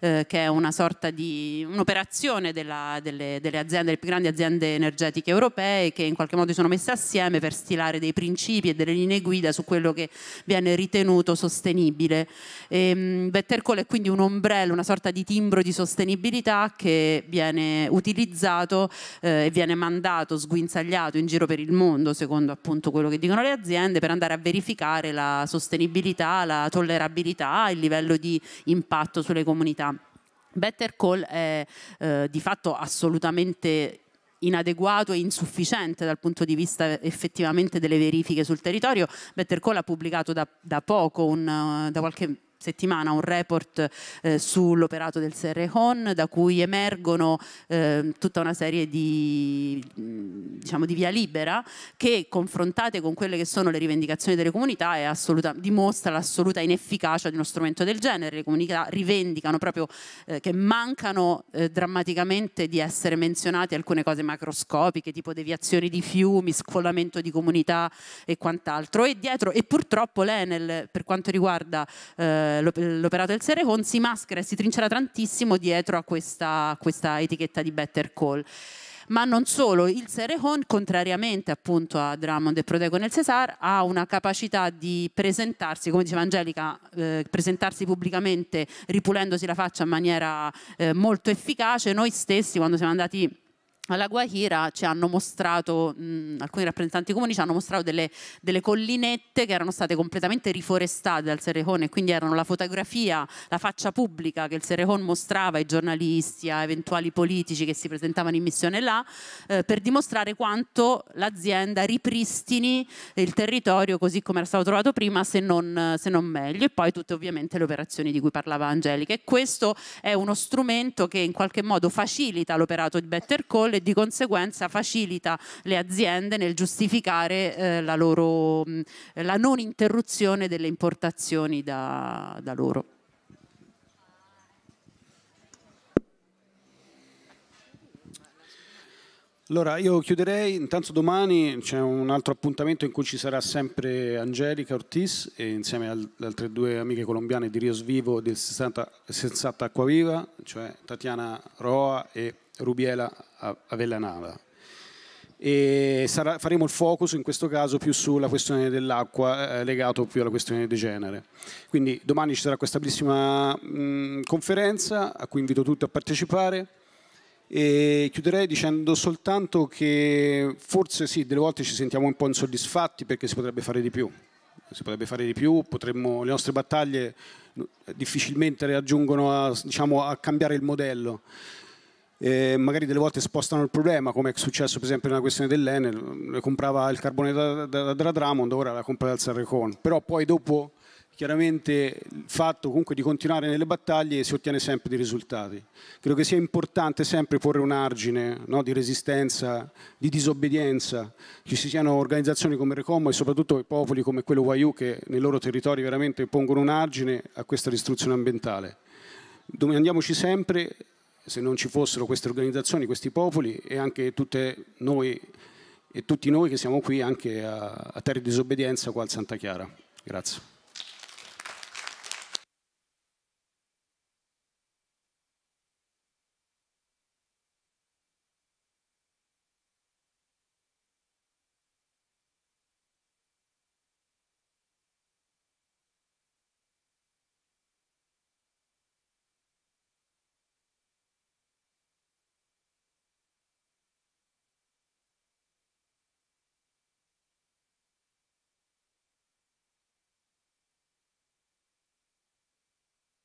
eh, che è una sorta di un'operazione della, delle, delle, aziende, delle più grandi aziende energetiche europee che in qualche modo si sono messe assieme per stilare dei principi e delle linee guida su quello che viene ritenuto sostenibile. E, ehm, Better Call è quindi un ombrello, una sorta di timbro di sostenibilità che viene utilizzato eh, e viene mandato, sguinzato bersagliato in giro per il mondo, secondo appunto quello che dicono le aziende, per andare a verificare la sostenibilità, la tollerabilità, il livello di impatto sulle comunità. Better Call è eh, di fatto assolutamente inadeguato e insufficiente dal punto di vista effettivamente delle verifiche sul territorio. Better Call ha pubblicato da, da poco, un, eh, da qualche settimana un report eh, sull'operato del Serrejon da cui emergono eh, tutta una serie di, diciamo, di, via libera che confrontate con quelle che sono le rivendicazioni delle comunità assoluta, dimostra l'assoluta inefficacia di uno strumento del genere. Le comunità rivendicano proprio eh, che mancano eh, drammaticamente di essere menzionate alcune cose macroscopiche tipo deviazioni di fiumi, scollamento di comunità e quant'altro. E dietro, e purtroppo l'Enel per quanto riguarda eh, eh, l'operato del Serecon si maschera e si trincerà tantissimo dietro a questa, questa etichetta di Better Call ma non solo, il Serehon, contrariamente appunto a Drummond e Protego nel Cesar, ha una capacità di presentarsi, come diceva Angelica, eh, presentarsi pubblicamente ripulendosi la faccia in maniera eh, molto efficace. Noi stessi, quando siamo andati alla Guajira ci hanno mostrato, mh, alcuni rappresentanti comuni ci hanno mostrato delle, delle, collinette che erano state completamente riforestate dal e quindi erano la fotografia, la faccia pubblica che il Serrejone mostrava ai giornalisti, a eventuali politici che si presentavano in missione là, eh, per dimostrare quanto l'azienda ripristini il territorio così come era stato trovato prima, se non, se non meglio, e poi tutte ovviamente le operazioni di cui parlava Angelica. E questo è uno strumento che in qualche modo facilita l'operato di Better Call e di conseguenza facilita le aziende nel giustificare eh, la, loro, la, non interruzione delle importazioni da, da loro. Allora io chiuderei, intanto domani c'è un altro appuntamento in cui ci sarà sempre Angelica Ortiz e insieme ad altre due amiche colombiane di Rios Vivo e del Sensata Acquaviva, cioè Tatiana Roa e Rubiela Avellanava. E sarà, faremo il focus in questo caso più sulla questione dell'acqua eh, legato più alla questione di genere. Quindi domani ci sarà questa bellissima mh, conferenza a cui invito tutti a partecipare. E chiuderei dicendo soltanto che forse sì, delle volte ci sentiamo un po' insoddisfatti perché si potrebbe fare di più. Si potrebbe fare di più, potremmo, le nostre battaglie eh, difficilmente raggiungono a, diciamo, a cambiare il modello eh, magari delle volte spostano il problema, come è successo per esempio nella questione dell'Enel, comprava il carbone da, da, dalla Dramond, ora la compra dal Sarrecon, però poi dopo chiaramente il fatto comunque di continuare nelle battaglie si ottiene sempre dei risultati. Credo che sia importante sempre porre un argine no, di resistenza, di disobbedienza, ci siano organizzazioni come Recomo e soprattutto popoli come quello Waiu che nei loro territori veramente pongono un argine a questa distruzione ambientale. Domandiamoci sempre se non ci fossero queste organizzazioni, questi popoli e anche tutte noi e tutti noi che siamo qui anche a, a terre di disobbedienza qua al Santa Chiara. Grazie.